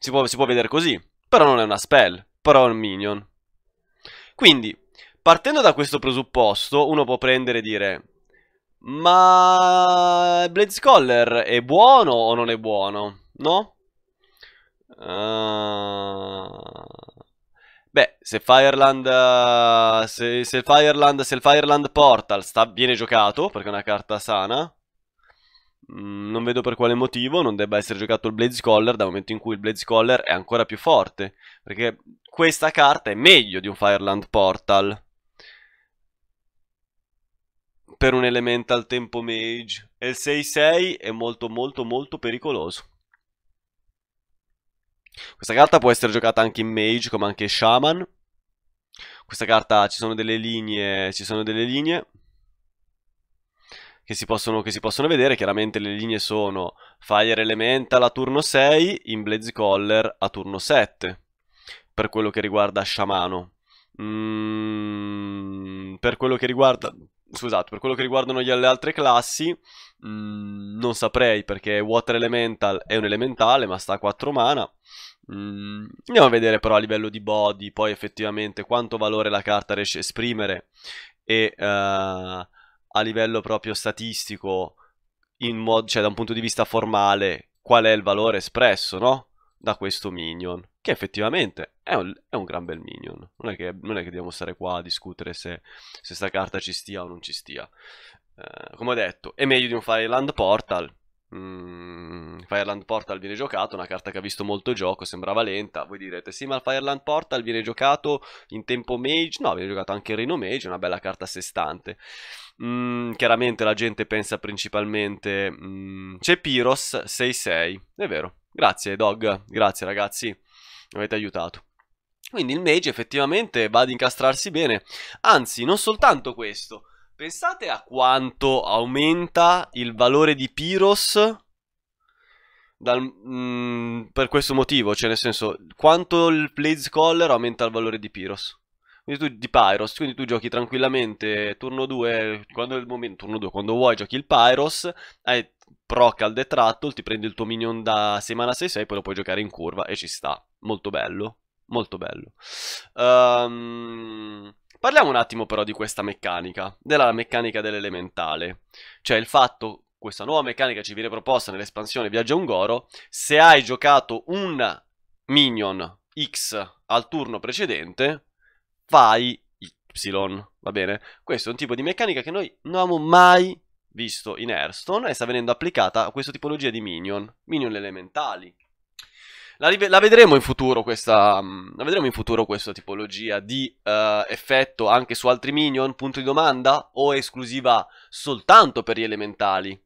Si può, si può vedere così, però non è una spell, però è un minion. Quindi, partendo da questo presupposto, uno può prendere e dire ma Bladescholar è buono o non è buono? No? Uh se Fireland, se, se, Fireland, se il Fireland Portal sta, viene giocato, perché è una carta sana, mm, non vedo per quale motivo non debba essere giocato il Blaze Collar dal momento in cui il Blaze Collar è ancora più forte, perché questa carta è meglio di un Fireland Portal. Per un Elemental Tempo Mage. E il 6-6 è molto molto molto pericoloso. Questa carta può essere giocata anche in Mage, come anche Shaman. Questa carta ci sono delle linee, ci sono delle linee che si, possono, che si possono vedere, chiaramente le linee sono Fire Elemental a turno 6, in Blaze Collar a turno 7, per quello che riguarda Sciamano. Mm, per quello che riguarda... Scusate, per quello che riguardano le altre classi, Mm, non saprei perché Water Elemental è un elementale ma sta a 4 mana. Mm, andiamo a vedere però a livello di body poi effettivamente quanto valore la carta riesce a esprimere e uh, a livello proprio statistico, cioè da un punto di vista formale, qual è il valore espresso no? da questo minion. Che effettivamente è un, è un gran bel minion. Non è, che, non è che dobbiamo stare qua a discutere se questa carta ci stia o non ci stia. Eh, come ho detto, è meglio di un Fireland Portal. Mm, Fireland Portal viene giocato, una carta che ha visto molto gioco, sembrava lenta. Voi direte: Sì, ma il Fireland Portal viene giocato in tempo mage. No, viene giocato anche Reno Mage, una bella carta a sé stante. Mm, chiaramente la gente pensa principalmente. Mm, c'è Pyros 6-6, È vero. Grazie, Dog. Grazie, ragazzi. Mi avete aiutato. Quindi il mage effettivamente va ad incastrarsi bene. Anzi, non soltanto questo. Pensate a quanto aumenta il valore di Pyros dal, mh, mm, per questo motivo, cioè nel senso quanto il Blaze Collar aumenta il valore di Pyros. Quindi tu, di Pyros, quindi tu giochi tranquillamente turno 2, quando è il momento, turno 2, quando vuoi giochi il Pyros, hai proc al detratto, ti prendi il tuo minion da semana 6-6, poi lo puoi giocare in curva e ci sta. Molto bello, molto bello. Ehm... Um... Parliamo un attimo però di questa meccanica, della meccanica dell'elementale, cioè il fatto, questa nuova meccanica ci viene proposta nell'espansione Viaggio un Goro, se hai giocato un minion X al turno precedente, fai Y, va bene? Questo è un tipo di meccanica che noi non abbiamo mai visto in Hearthstone e sta venendo applicata a questa tipologia di minion, minion elementali. La, la, vedremo in futuro questa, mm, la vedremo in futuro questa tipologia di uh, effetto anche su altri minion, punto di domanda, o è esclusiva soltanto per gli elementali?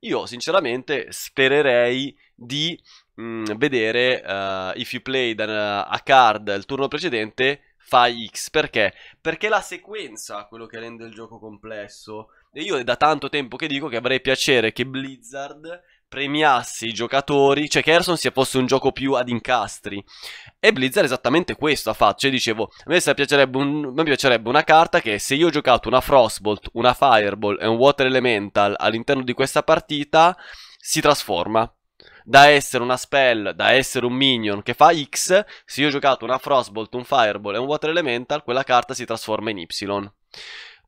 Io sinceramente spererei di mh, mm, vedere uh, if you played eh, a card il turno precedente fa X, perché? Perché la sequenza quello che rende il gioco complesso, e io è da tanto tempo che dico che avrei piacere che Blizzard premiasse i giocatori, cioè che Airson sia fosse un gioco più ad incastri. E Blizzard esattamente questo ha fatto, cioè dicevo, a me piacerebbe, un, me piacerebbe una carta che se io ho giocato una Frostbolt, una Fireball e un Water Elemental all'interno di questa partita, si trasforma. Da essere una spell, da essere un minion che fa X, se io ho giocato una Frostbolt, un Fireball e un Water Elemental, quella carta si trasforma in Y.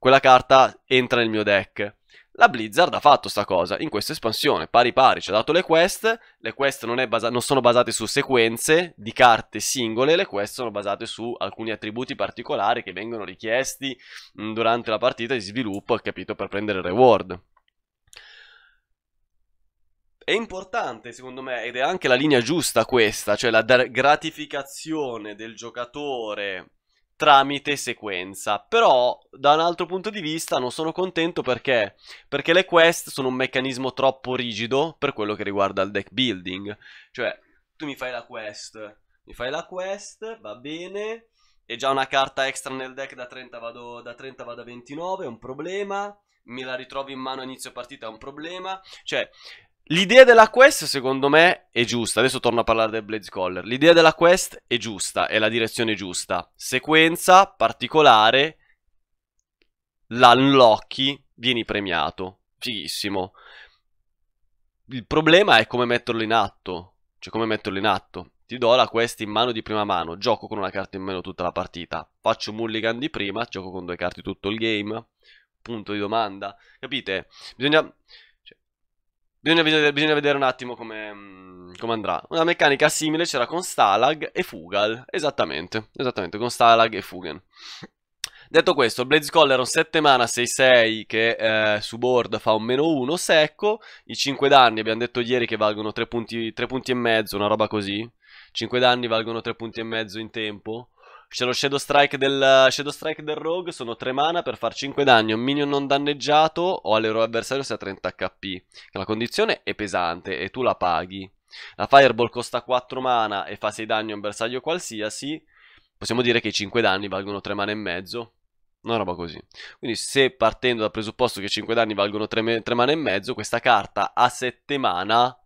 Quella carta entra nel mio deck. La Blizzard ha fatto sta cosa in questa espansione, pari pari, ci ha dato le quest, le quest non, basa non sono basate su sequenze di carte singole, le quest sono basate su alcuni attributi particolari che vengono richiesti mh, mm, durante la partita di sviluppo, capito, per prendere il reward. È importante, secondo me, ed è anche la linea giusta questa, cioè la gratificazione del giocatore tramite sequenza. Però da un altro punto di vista non sono contento perché? Perché le quest sono un meccanismo troppo rigido per quello che riguarda il deck building. Cioè, tu mi fai la quest, mi fai la quest, va bene, e già una carta extra nel deck da 30 vado, da 30 vado a 29 è un problema, me la ritrovo in mano a inizio partita è un problema, cioè L'idea della quest, secondo me, è giusta. Adesso torno a parlare del Blaze Collar. L'idea della quest è giusta, è la direzione giusta. Sequenza particolare, la vieni premiato. Fighissimo. Il problema è come metterlo in atto. Cioè, come metterlo in atto. Ti do la quest in mano di prima mano. Gioco con una carta in meno tutta la partita. Faccio mulligan di prima, gioco con due carte tutto il game. Punto di domanda. Capite? Bisogna Bisogna vedere, bisogna vedere un attimo come, mm, come, andrà. Una meccanica simile c'era con Stalag e Fugal. Esattamente, esattamente, con Stalag e Fugen. Detto questo, il Blaze Scholar un 7 mana 6-6 che eh, su board fa un meno 1 secco. I 5 danni abbiamo detto ieri che valgono 3 punti, 3 punti e mezzo, una roba così. 5 danni valgono 3 punti e mezzo in tempo. C'è lo Shadow Strike del Shadow Strike del Rogue, sono 3 mana per far 5 danni, un minion non danneggiato o all'eroe avversario se ha 30 HP. La condizione è pesante e tu la paghi. La Fireball costa 4 mana e fa 6 danni a un bersaglio qualsiasi. Possiamo dire che i 5 danni valgono 3 mana e mezzo. Una roba così. Quindi se partendo dal presupposto che 5 danni valgono 3, 3 mana e mezzo, questa carta a 7 mana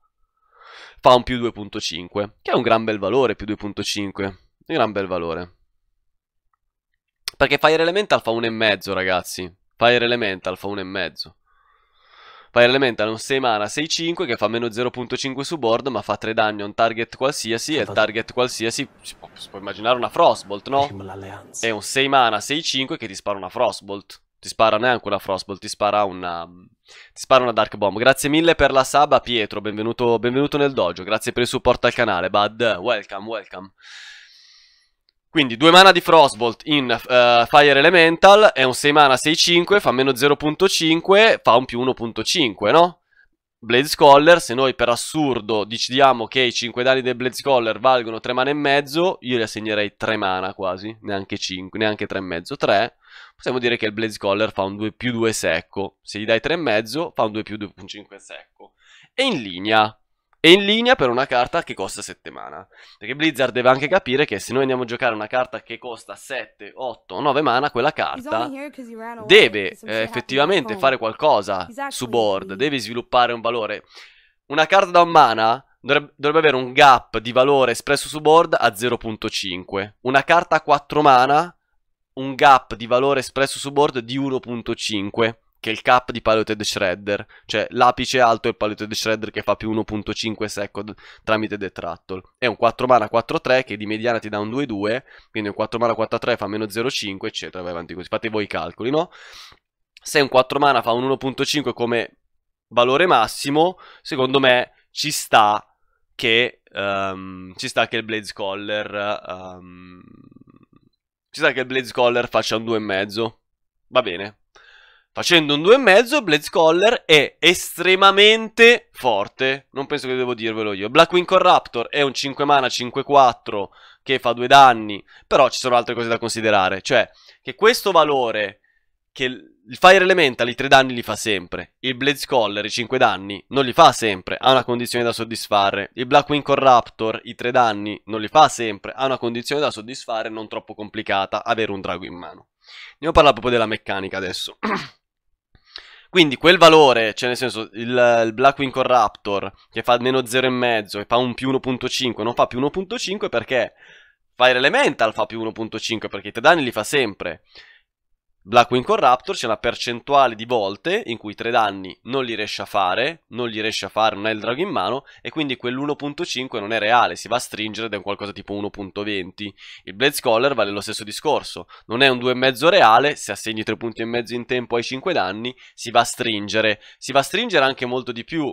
fa un più 2.5, che è un gran bel valore, più 2.5. Un gran bel valore. Perché Fire Elemental fa un e mezzo, ragazzi. Fire Elemental fa un e mezzo. Fire Elemental è un 6 mana 6-5 che fa meno 0.5 su board ma fa 3 danni a un target qualsiasi Fantastico. e il target qualsiasi si può, si può immaginare una Frostbolt, no? È un 6 mana 6-5 che ti spara una Frostbolt. Ti spara neanche una Frostbolt, ti spara una... Ti spara una Dark Bomb. Grazie mille per la saba Pietro, benvenuto, benvenuto nel dojo. Grazie per il supporto al canale, Bud. Welcome, welcome. Quindi 2 mana di Frostbolt in uh, Fire Elemental è un 6 mana 6-5, fa meno 0.5, fa un più 1.5, no? Blade Scholar, se noi per assurdo decidiamo che i 5 danni del Blade Scholar valgono 3 mana e mezzo, io gli assegnerei 3 mana quasi, neanche 5, neanche 3 e mezzo, 3. Possiamo dire che il Blade Scholar fa un 2 più 2 secco, se gli dai 3 e mezzo fa un 2 più 2.5 secco. E in linea, e in linea per una carta che costa 7 mana. Perché Blizzard deve anche capire che se noi andiamo a giocare una carta che costa 7, 8, 9 mana, quella carta deve eh, effettivamente fare qualcosa su board, deve sviluppare un valore. Una carta da un mana dovrebbe, dovrebbe avere un gap di valore espresso su board a 0.5. Una carta a 4 mana, un gap di valore espresso su board di 1.5 che è il cap di Piloted Shredder, cioè l'apice alto è il Piloted Shredder che fa più 1.5 second tramite Detractol. È un 4 mana 4-3 che di mediana ti dà un 2-2, quindi un 4 mana 4-3 fa meno 0,5 eccetera, vai avanti così, fate voi i calcoli, no? Se un 4 mana fa un 1.5 come valore massimo, secondo me ci sta che, um, ci sta che il Blaze Collar um, ehm, ci sta che il Blaze Collar faccia un 2,5 va bene Facendo un 2,5 Blaze Collar è estremamente forte, non penso che devo dirvelo io. Blackwing Corruptor è un 5 mana 5-4 che fa due danni, però ci sono altre cose da considerare. Cioè, che questo valore, che il Fire Elemental i 3 danni li fa sempre, il Blaze Collar i 5 danni non li fa sempre, ha una condizione da soddisfare. Il Blackwing Corruptor i 3 danni non li fa sempre, ha una condizione da soddisfare non troppo complicata, avere un drago in mano. Andiamo a parlare proprio della meccanica adesso. <clears throat> Quindi quel valore, cioè nel senso il, il Blackwing Corruptor che fa meno 0,5 e fa un più 1.5, non fa più 1.5 perché Fire Elemental fa più 1.5 perché i tre danni li fa sempre. Blackwing con Raptor c'è una percentuale di volte in cui tre danni non li riesce a fare, non li riesce a fare, non è il drago in mano e quindi quell'1.5 non è reale, si va a stringere ed è qualcosa tipo 1.20. Il Blade Scholar vale lo stesso discorso, non è un 2,5 reale, se assegni 3 punti e mezzo in tempo ai 5 danni, si va a stringere, si va a stringere anche molto di più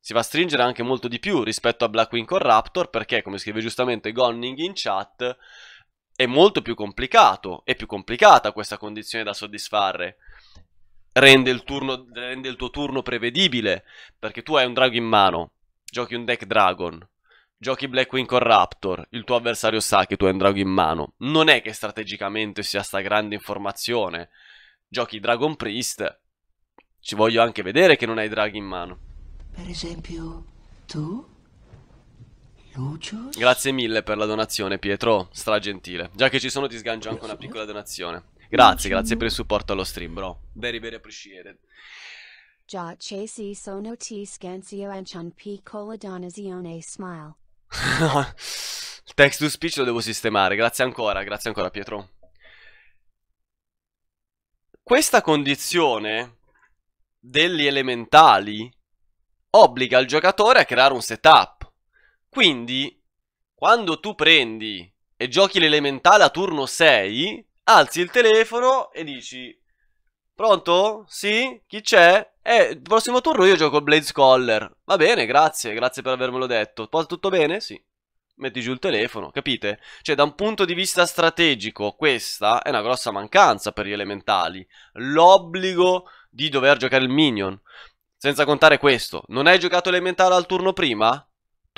si va a stringere anche molto di più rispetto a Blackwing con Raptor perché, come scrive giustamente Gonning in chat, è molto più complicato, è più complicata questa condizione da soddisfare. Rende il, turno, rende il tuo turno prevedibile, perché tu hai un drago in mano, giochi un deck dragon, giochi Blackwing con Raptor, il tuo avversario sa che tu hai un drago in mano. Non è che strategicamente sia sta grande informazione. Giochi Dragon Priest, ci voglio anche vedere che non hai draghi in mano. Per esempio, tu Lucius? Grazie mille per la donazione, Pietro. Stragentile. Già che ci sono, ti sgancio anche una piccola donazione. Grazie, grazie per il supporto allo stream, bro. Very, very appreciated. Già, Chase sono ti scanzio anche un piccola donazione smile. <laughs> il text to speech lo devo sistemare. Grazie ancora, grazie ancora, Pietro. Questa condizione degli elementali obbliga il giocatore a creare un setup quindi, quando tu prendi e giochi l'elementale a turno 6, alzi il telefono e dici Pronto? Sì? Chi c'è? Eh, prossimo turno io gioco il Blade Scholar. Va bene, grazie, grazie per avermelo detto. Tutto bene? Sì. Metti giù il telefono, capite? Cioè, da un punto di vista strategico, questa è una grossa mancanza per gli elementali. L'obbligo di dover giocare il minion. Senza contare questo, non hai giocato elementale al turno prima?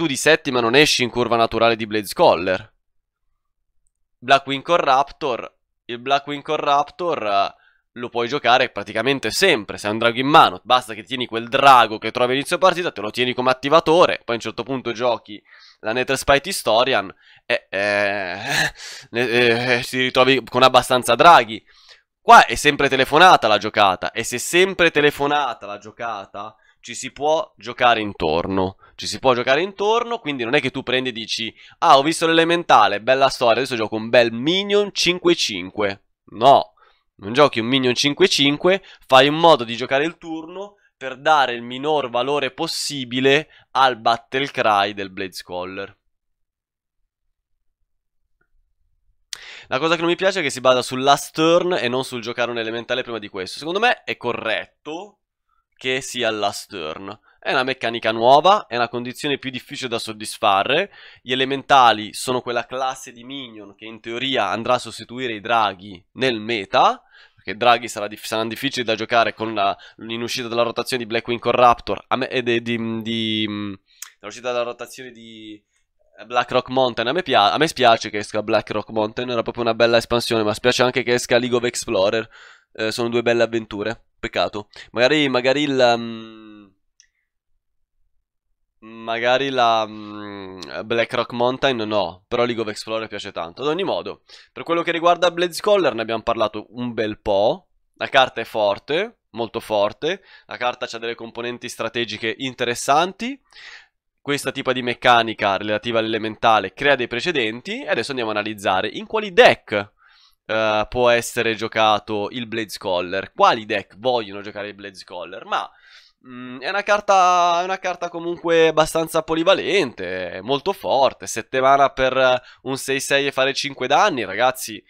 tu di settima non esci in curva naturale di Blade Scholar. Blackwing Corruptor, il Blackwing con eh, lo puoi giocare praticamente sempre, se hai un drago in mano, basta che tieni quel drago che trovi all'inizio partita, te lo tieni come attivatore, poi a un certo punto giochi la Nether Spite Historian e, e, e, e, si ritrovi con abbastanza draghi. Qua è sempre telefonata la giocata, e se è sempre telefonata la giocata, ci si può giocare intorno. Ci si può giocare intorno, quindi non è che tu prendi e dici Ah, ho visto l'elementale, bella storia, adesso gioco un bel Minion 5-5. No, non giochi un Minion 5-5, fai in modo di giocare il turno per dare il minor valore possibile al battle cry del Blade Scholar. La cosa che non mi piace è che si basa sull'ast turn e non sul giocare un elementale prima di questo. Secondo me è corretto, che sia Last Turn. È una meccanica nuova, è una condizione più difficile da soddisfare. Gli elementali sono quella classe di minion che in teoria andrà a sostituire i draghi nel meta. Perché i draghi sarà dif saranno difficili da giocare con l'uscita in dalla rotazione di Blackwing Corruptor e eh, di, di, dalla rotazione di eh, Blackrock Mountain. A me, a me spiace che esca Blackrock Mountain, era proprio una bella espansione, ma spiace anche che esca League of Explorer. Eh, sono due belle avventure. Peccato. Magari, magari il... Um, magari la um, mm, Blackrock Mountain no, però League of Explorer piace tanto. Ad ogni modo, per quello che riguarda Blaze Collar ne abbiamo parlato un bel po'. La carta è forte, molto forte. La carta ha delle componenti strategiche interessanti. Questa tipo di meccanica relativa all'elementale crea dei precedenti e adesso andiamo a analizzare in quali deck eh, può essere giocato il Blade Scholar, quali deck vogliono giocare il Blade Scholar, ma mh, mm, è, una carta, è una carta comunque abbastanza polivalente, molto forte, Settimana per un 6-6 e fare 5 danni, ragazzi...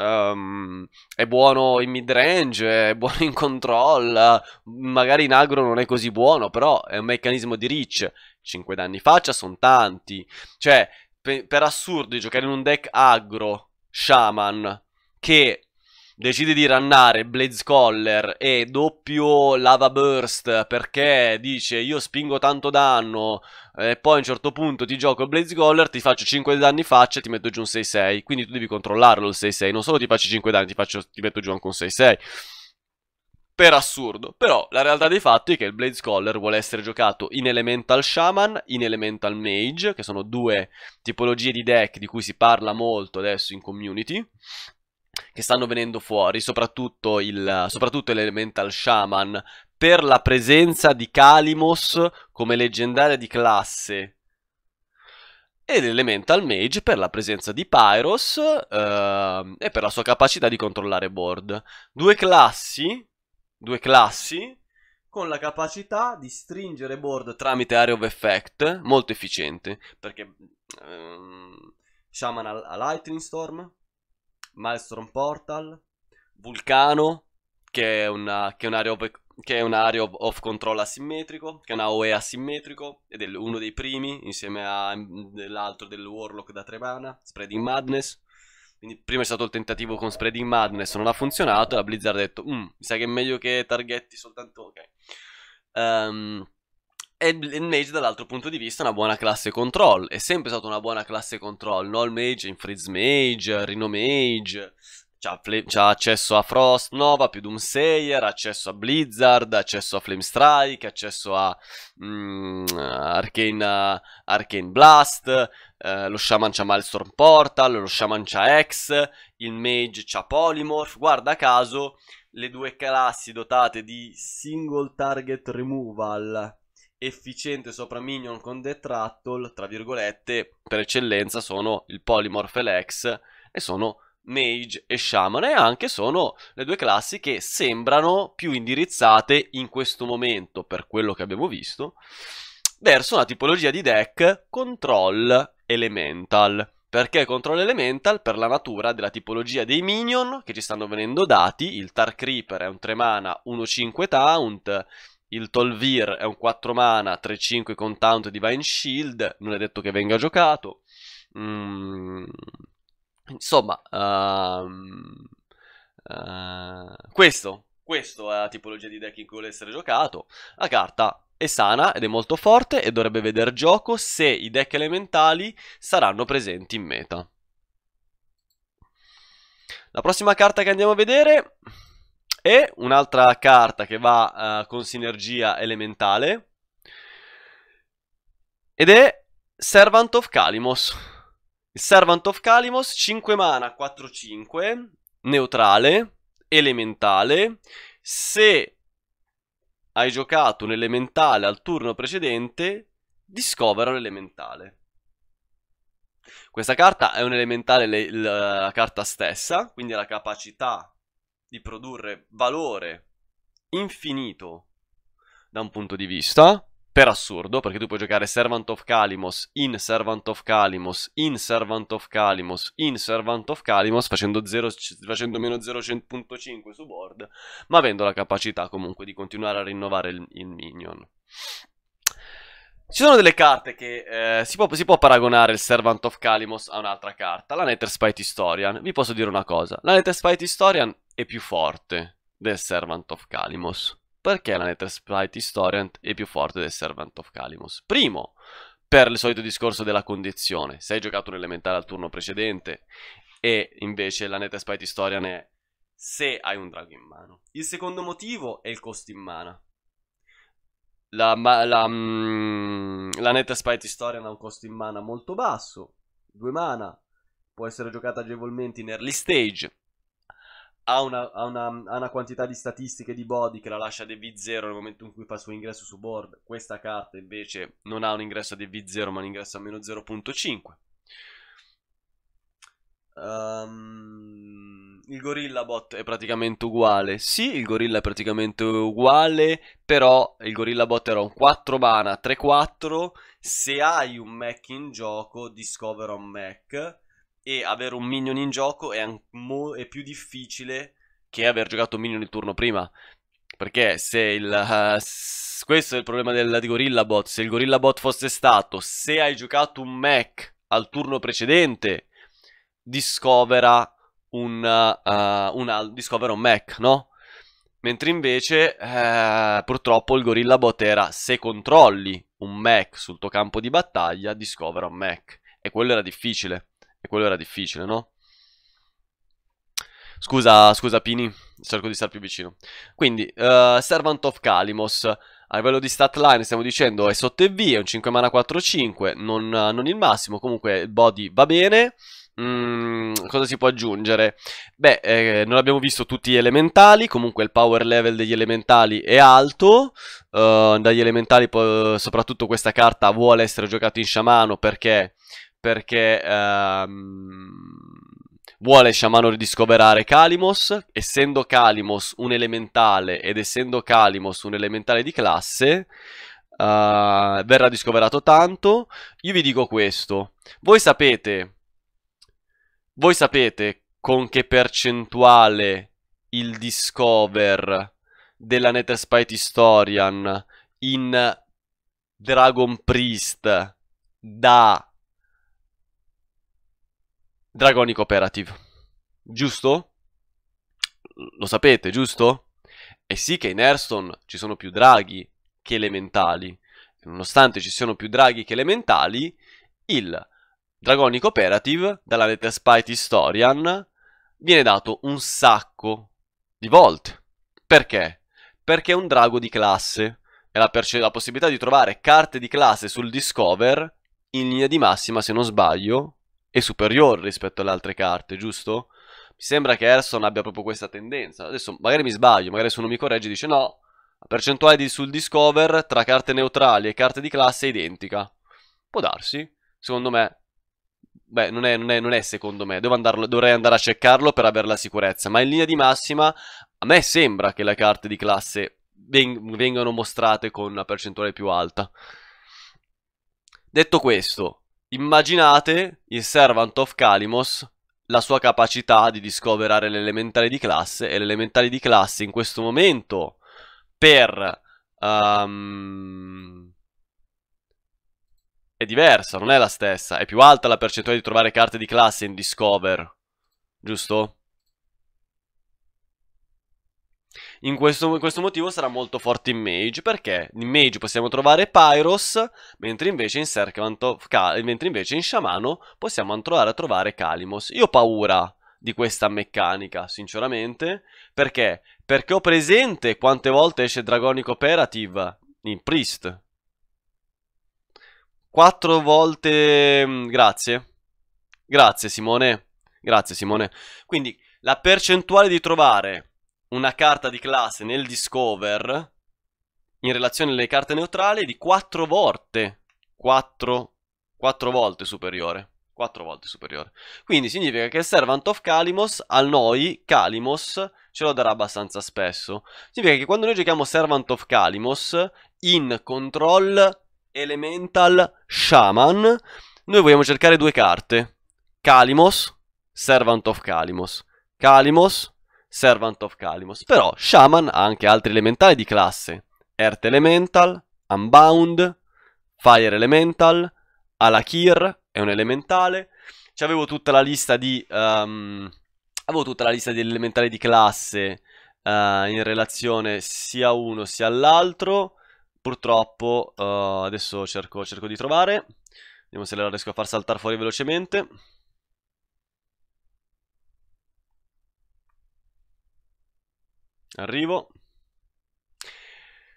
Um, è buono in mid range, è buono in control, magari in agro non è così buono, però è un meccanismo di reach. 5 danni faccia sono tanti. Cioè, per, per assurdo giocare in un deck agro, shaman, che decide di rannare Blaze e doppio Lava Burst perché dice io spingo tanto danno e poi a un certo punto ti gioco Blaze ti faccio 5 danni faccia e ti metto giù un 6-6, quindi tu devi controllarlo il 6-6, non solo ti faccio 5 danni, ti, faccio, ti metto giù anche un 6-6 per assurdo. Però la realtà dei fatti è che il Blade Scholar vuole essere giocato in Elemental Shaman, in Elemental Mage, che sono due tipologie di deck di cui si parla molto adesso in community che stanno venendo fuori, soprattutto, il, soprattutto l'Elemental Shaman, per la presenza di Kalimos come leggendaria di classe E l'Elemental Mage per la presenza di Pyros eh, e per la sua capacità di controllare board. Due classi, due classi con la capacità di stringere board tramite Area of Effect molto efficiente perché ehm, Shaman ha Lightning Storm, Milestone Portal, Vulcano, che è, una, che è un area che è un area of control asimmetrico, che è una OE asimmetrico, ed è uno dei primi, insieme all'altro mm, del Warlock da Trevana, Spreading Madness. Quindi prima è stato il tentativo con Spreading Madness, non ha funzionato, e la Blizzard ha detto, mm, mi sa che è meglio che targetti soltanto... Ok. Um, e il mage dall'altro punto di vista è una buona classe control, è sempre stata una buona classe control, no? Il mage, Freeze Mage, Rhino Mage, c'ha, accesso a Frost Nova più Doomsayer, accesso a Blizzard, accesso a Flame Strike, accesso a mm, Arcane, Arcane Blast, eh, lo Shaman c'ha Malstorm Portal, lo Shaman c'ha X, il Mage c'ha Polymorph, guarda caso le due classi dotate di single target removal efficiente sopra minion con Death Rattle, tra virgolette, per eccellenza sono il Polymorph e l'Ex e sono Mage e Shaman e anche sono le due classi che sembrano più indirizzate in questo momento, per quello che abbiamo visto, verso una tipologia di deck Control Elemental. Perché Control Elemental, per la natura della tipologia dei minion che ci stanno venendo dati, il Tar Creeper è un 3 mana 1-5 taunt, il Tolvir è un 4 mana, 3-5 con Taunt Divine Shield, non è detto che venga giocato. Mm, insomma, um, uh, questo, questo è la tipologia di deck in cui vuole essere giocato. La carta è sana ed è molto forte e dovrebbe vedere gioco se i deck elementali saranno presenti in meta. La prossima carta che andiamo a vedere e un'altra carta che va uh, con sinergia elementale. Ed è Servant of Kalimos. Il Servant of Kalimos, 5 mana, 4-5, neutrale, elementale. Se hai giocato un elementale al turno precedente, discovera l'elementale. Questa carta è un elementale, la carta stessa, quindi ha la capacità di produrre valore infinito da un punto di vista, per assurdo, perché tu puoi giocare Servant of Calimos in Servant of Calimos in Servant of Calimos in Servant of Calimos facendo, 0, facendo meno 0.5 su board, ma avendo la capacità comunque di continuare a rinnovare il, il minion. Ci sono delle carte che eh, si, può, si, può, paragonare il Servant of Calimos a un'altra carta, la Nether Spite Historian. Vi posso dire una cosa, la Nether Spite Historian è più forte del Servant of Calimos. Perché la Nether Sprite Historiant è più forte del Servant of Calimos? Primo, per il solito discorso della condizione. Se hai giocato un elementare al turno precedente e invece la Nether Sprite Historian è se hai un drago in mano. Il secondo motivo è il costo in mana. La, ma, la, mm, la Nether Sprite Historian ha un costo in mana molto basso, due mana, può essere giocata agevolmente in early stage ha una, ha, una, ha una, quantità di statistiche di body che la lascia a DV0 nel momento in cui fa il suo ingresso su board. Questa carta invece non ha un ingresso a DV0 ma un ingresso a meno 0.5. Um, ehm, il gorilla bot è praticamente uguale. Sì, il gorilla è praticamente uguale, però il gorilla bot era un 4 mana 3-4. Se hai un mech in gioco, discovera un mech e avere un minion in gioco è, mo- è più difficile che aver giocato un minion il turno prima. Perché se il... Uh, <laughs> s- questo è il problema del, di GorillaBot. Se il GorillaBot fosse stato, se hai giocato un mech al turno precedente, discovera un, uh, un, discovera un mech, no? Mentre invece, eh, purtroppo, il GorillaBot era se controlli un mech sul tuo campo di battaglia, discovera un mech. E quello era difficile. E quello era difficile, no? Scusa, scusa Pini, cerco di stare più vicino. Quindi, uh, Servant of Kalimos. A livello di stat line stiamo dicendo è sotto EV, è un 5 mana 4-5, non, eh, non, il massimo, comunque il body va bene. Mm, cosa si può aggiungere? Beh, eh, non abbiamo visto tutti gli elementali, comunque il power level degli elementali è alto, uh, dagli elementali soprattutto questa carta vuole essere giocata in sciamano perché perché ehm, vuole Sciamano ridiscoverare Kalimos, essendo Kalimos un elementale ed essendo Kalimos un elementale di classe, Uh, verrà discoverato tanto. Io vi dico questo. Voi sapete, voi sapete con che percentuale il discover della Netherspite Historian in Dragon Priest da Dragonic Operative. Giusto? Lo sapete, giusto? E sì che in Hearthstone ci sono più draghi che elementali. Nonostante ci siano più draghi che elementali, il Dragonic Operative, dalla lettera Spite Historian, viene dato un sacco di volte. Perché? Perché è un drago di classe e la, la possibilità di trovare carte di classe sul Discover, in linea di massima se non sbaglio, è superiore rispetto alle altre carte, giusto? Mi sembra che Erson abbia proprio questa tendenza. Adesso magari mi sbaglio, magari se uno mi corregge e dice no, la percentuale di, sul discover tra carte neutrali e carte di classe è identica. Può darsi, secondo me. Beh, non è, non è, non è secondo me, andarlo, dovrei andare a cercarlo per avere la sicurezza, ma in linea di massima a me sembra che le carte di classe veng vengano mostrate con una percentuale più alta. Detto questo, Immaginate il Servant of Kalimos la sua capacità di discoverare l'elementare di classe e l'elementare di classe in questo momento per... Um, è diversa, non è la stessa, è più alta la percentuale di trovare carte di classe in Discover, giusto? in questo, in questo motivo sarà molto forte in mage, perché in mage possiamo trovare Pyros, mentre invece in Serkvant, mentre invece in Sciamano possiamo andare a trovare Kalimos. Io ho paura di questa meccanica, sinceramente, perché? Perché ho presente quante volte esce Dragonic Operative in Priest. Quattro volte... Mm, grazie. Grazie Simone. Grazie Simone. Quindi la percentuale di trovare una carta di classe nel Discover in relazione alle carte neutrali di 4 volte 4, 4 volte superiore 4 volte superiore quindi significa che il Servant of Kalimos a noi Kalimos ce lo darà abbastanza spesso significa che quando noi giochiamo Servant of Kalimos in Control Elemental Shaman noi vogliamo cercare due carte Kalimos Servant of Calimos Calimos Servant of Calimos. Però Shaman ha anche altri elementali di classe. Earth Elemental, Unbound, Fire Elemental, Alakir è un elementale. C'avevo tutta la lista di... Um, avevo tutta la lista degli elementali di classe uh, in relazione sia uno sia all'altro. Purtroppo uh, adesso cerco, cerco di trovare. Vediamo se la riesco a far saltare fuori velocemente. Arrivo.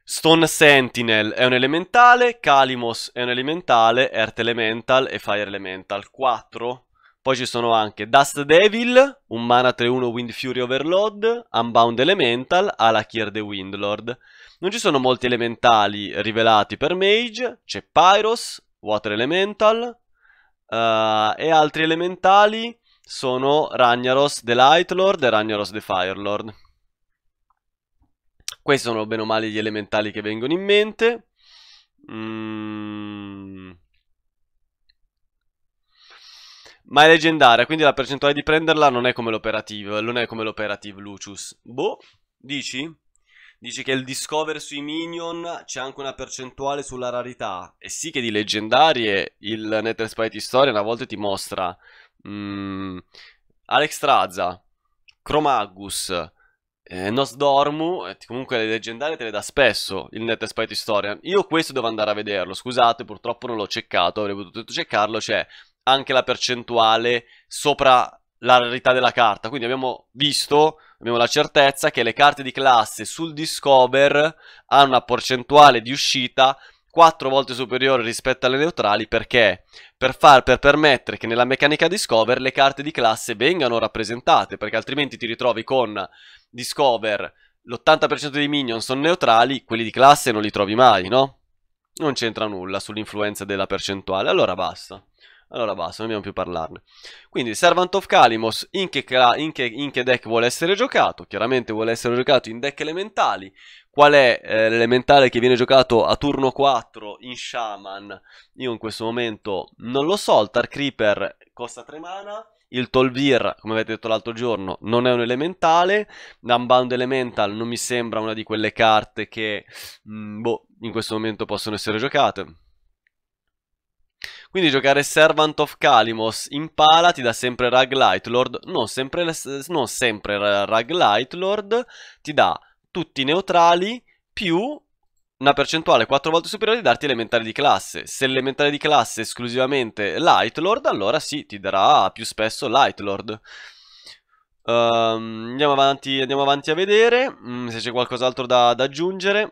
Stone Sentinel è un elementale, Kalimos è un elementale, Earth Elemental e Fire Elemental. 4. Poi ci sono anche Dust Devil, un mana 3-1 Wind Fury Overload, Unbound Elemental, Alakir the Windlord. Non ci sono molti elementali rivelati per Mage, c'è Pyros, Water Elemental uh, e altri elementali sono Ragnaros the Lightlord e Ragnaros the Firelord. Questi sono bene o male gli elementali che vengono in mente. Mm. Ma è leggendaria, quindi la percentuale di prenderla non è come l'operative, non è come l'operativo Lucius. Boh, dici? Dici che il Discover sui Minion c'è anche una percentuale sulla rarità. E sì che di leggendarie il Nether Spite Story una volta ti mostra... Mm, Alex Traza, Chromagus, eh, Nosdormu, eh, comunque le leggendarie te le dà spesso il Net Spite Historian. Io questo devo andare a vederlo, scusate, purtroppo non l'ho ceccato, avrei potuto ceccarlo, c'è anche la percentuale sopra la rarità della carta. Quindi abbiamo visto, abbiamo la certezza che le carte di classe sul Discover hanno una percentuale di uscita 4 volte superiore rispetto alle neutrali perché per, far, per permettere che nella meccanica Discover le carte di classe vengano rappresentate, perché altrimenti ti ritrovi con Discover l'80% dei minion sono neutrali, quelli di classe non li trovi mai, no? Non c'entra nulla sull'influenza della percentuale, allora basta. Allora basta, non dobbiamo più parlarne. Quindi Servant of Kalimos in che, in, che, in che, deck vuole essere giocato? Chiaramente vuole essere giocato in deck elementali qual è eh, l'elementare che viene giocato a turno 4 in Shaman? Io in questo momento non lo so, il Tar Creeper costa 3 mana, il Tolvir, come avete detto l'altro giorno, non è un elementale, l'Unbound Elemental non mi sembra una di quelle carte che mh, mm, boh, in questo momento possono essere giocate. Quindi giocare Servant of Kalimos in pala ti dà sempre Rag Lightlord, non sempre, non sempre Rag Lightlord, ti dà tutti neutrali più una percentuale 4 volte superiore di darti elementare di classe. Se l'elementare di classe è esclusivamente Lightlord, allora sì, ti darà più spesso Lightlord. Um, andiamo, avanti, andiamo, avanti, a vedere mm, se c'è qualcos'altro da, da aggiungere.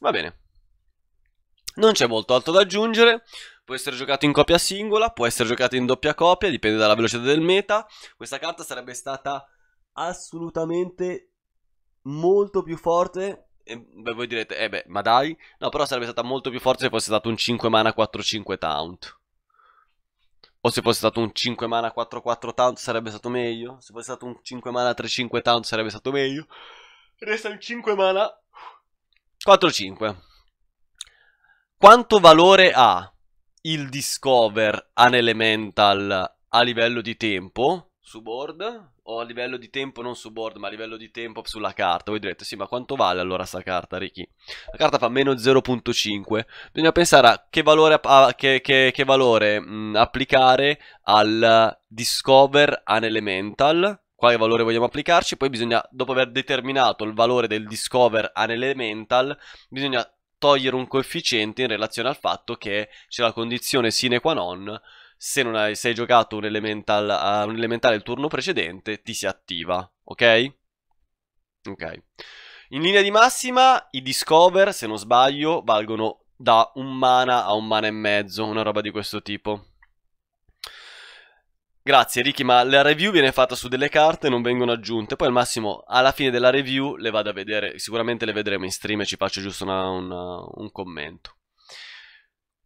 Va bene. Non c'è molto altro da aggiungere. Può essere giocato in copia singola, può essere giocato in doppia copia, dipende dalla velocità del meta. Questa carta sarebbe stata assolutamente molto più forte. E beh, voi direte, eh beh, ma dai. No, però sarebbe stata molto più forte se fosse stato un 5 mana 4-5 taunt. O se fosse stato un 5 mana 4-4 taunt sarebbe stato meglio. Se fosse stato un 5 mana 3-5 taunt sarebbe stato meglio. Resta il 5 mana 4-5. Quanto valore ha il Discover an Elemental a livello di tempo su board o a livello di tempo non su board ma a livello di tempo sulla carta voi direte sì ma quanto vale allora sta carta Ricky la carta fa meno 0.5 bisogna pensare a che valore, a, che, che, che valore mh, mm, applicare al discover an elemental quale valore vogliamo applicarci poi bisogna dopo aver determinato il valore del discover an elemental bisogna togliere un coefficiente in relazione al fatto che c'è la condizione sine qua non se, non hai, se hai giocato un, elemental, uh, un elementare il turno precedente ti si attiva, ok? Ok. In linea di massima i discover, se non sbaglio, valgono da un mana a un mana e mezzo, una roba di questo tipo. Grazie Ricky, ma la review viene fatta su delle carte, non vengono aggiunte, poi al massimo alla fine della review le vado a vedere, sicuramente le vedremo in stream e ci faccio giusto una, una, un commento.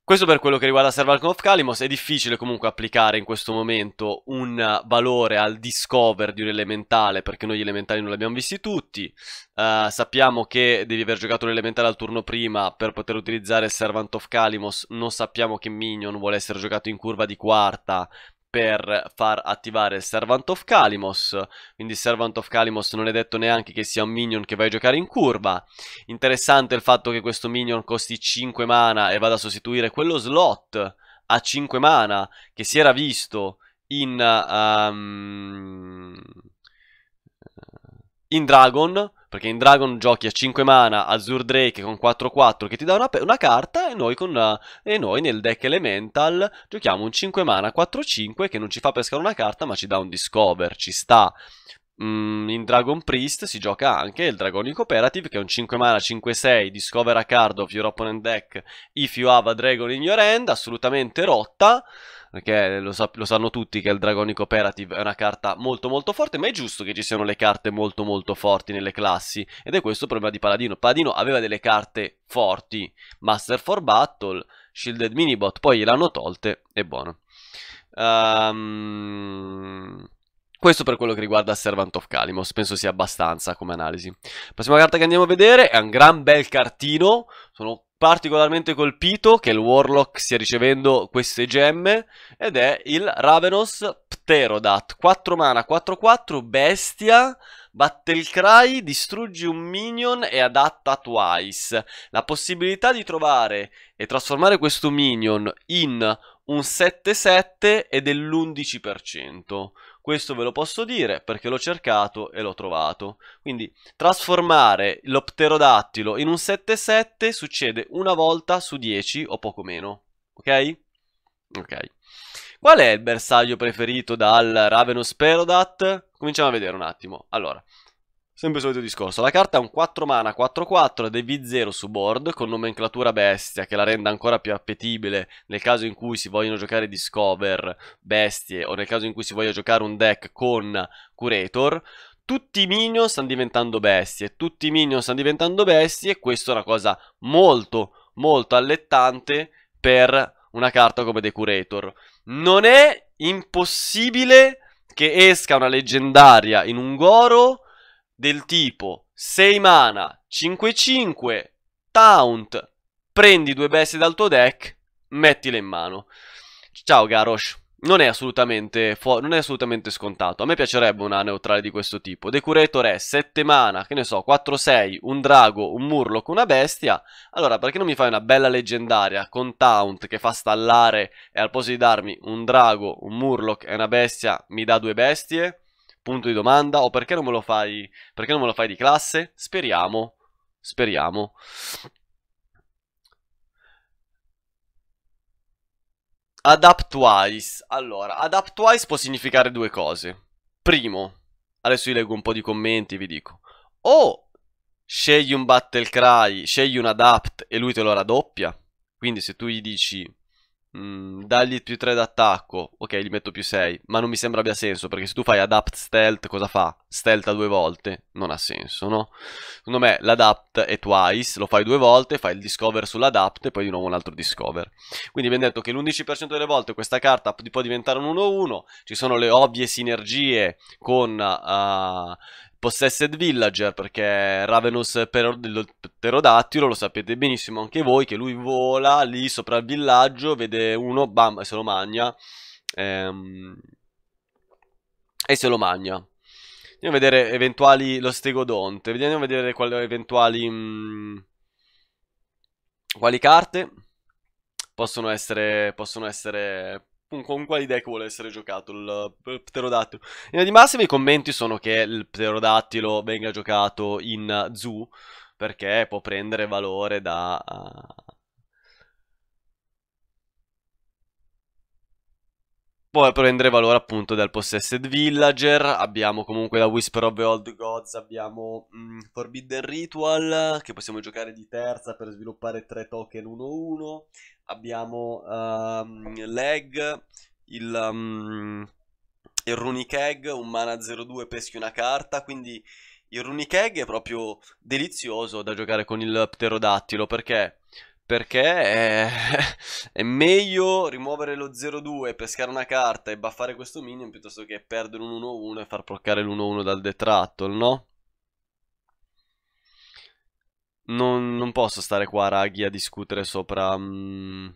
Questo per quello che riguarda Servalcon of Calimos, è difficile comunque applicare in questo momento un valore al discover di un elementale, perché noi gli elementali non li abbiamo visti tutti, uh, sappiamo che devi aver giocato un elementale al turno prima per poter utilizzare Servant of Calimos, non sappiamo che Minion vuole essere giocato in curva di quarta, per far attivare Servant of Kalimos, quindi Servant of Kalimos non è detto neanche che sia un minion che vai a giocare in curva. Interessante il fatto che questo minion costi 5 mana e vada a sostituire quello slot a 5 mana che si era visto in, um, in Dragon, perché in Dragon giochi a 5 mana, Azur Drake con 4-4 che ti dà una, una carta e noi, una, e noi, nel deck Elemental giochiamo un 5 mana 4-5 che non ci fa pescare una carta ma ci dà un Discover, ci sta. Mm, in Dragon Priest si gioca anche il Dragonic Cooperative che è un 5 mana 5-6, Discover a card of your opponent deck if you have a Dragon in your hand, assolutamente rotta perché lo, sa- lo, sanno tutti che il Dragonic Operative è una carta molto molto forte, ma è giusto che ci siano le carte molto molto forti nelle classi, ed è questo il problema di Paladino. Paladino aveva delle carte forti, Master for Battle, Shielded Minibot, poi gliel'hanno tolte, e buono. Um... Questo per quello che riguarda Servant of Calimos, penso sia abbastanza come analisi. La prossima carta che andiamo a vedere è un gran bel cartino, sono particolarmente colpito che il Warlock stia ricevendo queste gemme ed è il Ravenos Pterodat 4 mana 4-4 bestia Battle distruggi un minion e adatta twice la possibilità di trovare e trasformare questo minion in un 7-7 è dell'11% questo ve lo posso dire perché l'ho cercato e l'ho trovato. Quindi trasformare l'opterodattilo in un 7-7 succede una volta su 10 o poco meno. Ok? Ok. Qual è il bersaglio preferito dal Ravenous Perodat? Cominciamo a vedere un attimo. Allora, Sempre il solito discorso. La carta è un 4 mana 4-4 ed è V0 su board con nomenclatura bestia che la rende ancora più appetibile nel caso in cui si vogliono giocare discover bestie o nel caso in cui si voglia giocare un deck con curator. Tutti i minion stanno diventando bestie, tutti i minion stanno diventando bestie e questa è una cosa molto molto allettante per una carta come The Curator. Non è impossibile che esca una leggendaria in un Goro del tipo 6 mana, 5-5, taunt, prendi due bestie dal tuo deck, mettile in mano. Ciao Garosh. Non è, assolutamente non è assolutamente scontato. A me piacerebbe una neutrale di questo tipo. Decurator è 7 mana, che ne so, 4-6, un drago, un murloc, una bestia. Allora, perché non mi fai una bella leggendaria con taunt che fa stallare e al posto di darmi un drago, un murloc e una bestia mi dà due bestie? Punto di domanda. O perché non me lo fai? Perché non me lo fai di classe? Speriamo. Speriamo. Adaptwise. Allora, adaptwise può significare due cose. Primo, adesso io leggo un po' di commenti, vi dico. O scegli un battle cry, scegli un adapt e lui te lo raddoppia. Quindi se tu gli dici mh, mm, dagli più 3 d'attacco, ok, gli metto più 6, ma non mi sembra abbia senso, perché se tu fai adapt stealth, cosa fa? Stealth a due volte, non ha senso, no? Secondo me l'adapt è twice, lo fai due volte, fai il discover sull'adapt e poi di nuovo un altro discover. Quindi abbiamo detto che l'11% delle volte questa carta può diventare un 1-1, ci sono le ovvie sinergie con... Uh, Possessed Villager perché Ravenous Pterodattilo lo sapete benissimo anche voi che lui vola lì sopra il villaggio, vede uno, bam, e se lo magna. Ehm, e se lo magna. Andiamo a vedere eventuali lo stegodonte, vediamo a vedere quali eventuali... Mh, mm, quali carte possono essere, possono essere con quali deck vuole essere giocato eh, il pterodattilo. In linea di massima i commenti sono che il pterodattilo venga giocato in zoo perché può prendere valore da... Eh, può prendere valore appunto dal Possessed Villager, abbiamo comunque da Whisper of the Old Gods, abbiamo mm, Forbidden Ritual che possiamo giocare di terza per sviluppare tre token 1-1, abbiamo um, Leg, il, um, il Runic Egg, un mana 0-2 peschi una carta, quindi il Runic Egg è proprio delizioso da giocare con il Pterodattilo, perché perché è... <laughs> è, meglio rimuovere lo 0-2, pescare una carta e buffare questo minion piuttosto che perdere un 1-1 e far proccare l'1-1 dal detrattol, no? Non, non, posso stare qua, raghi, a discutere sopra... Mm.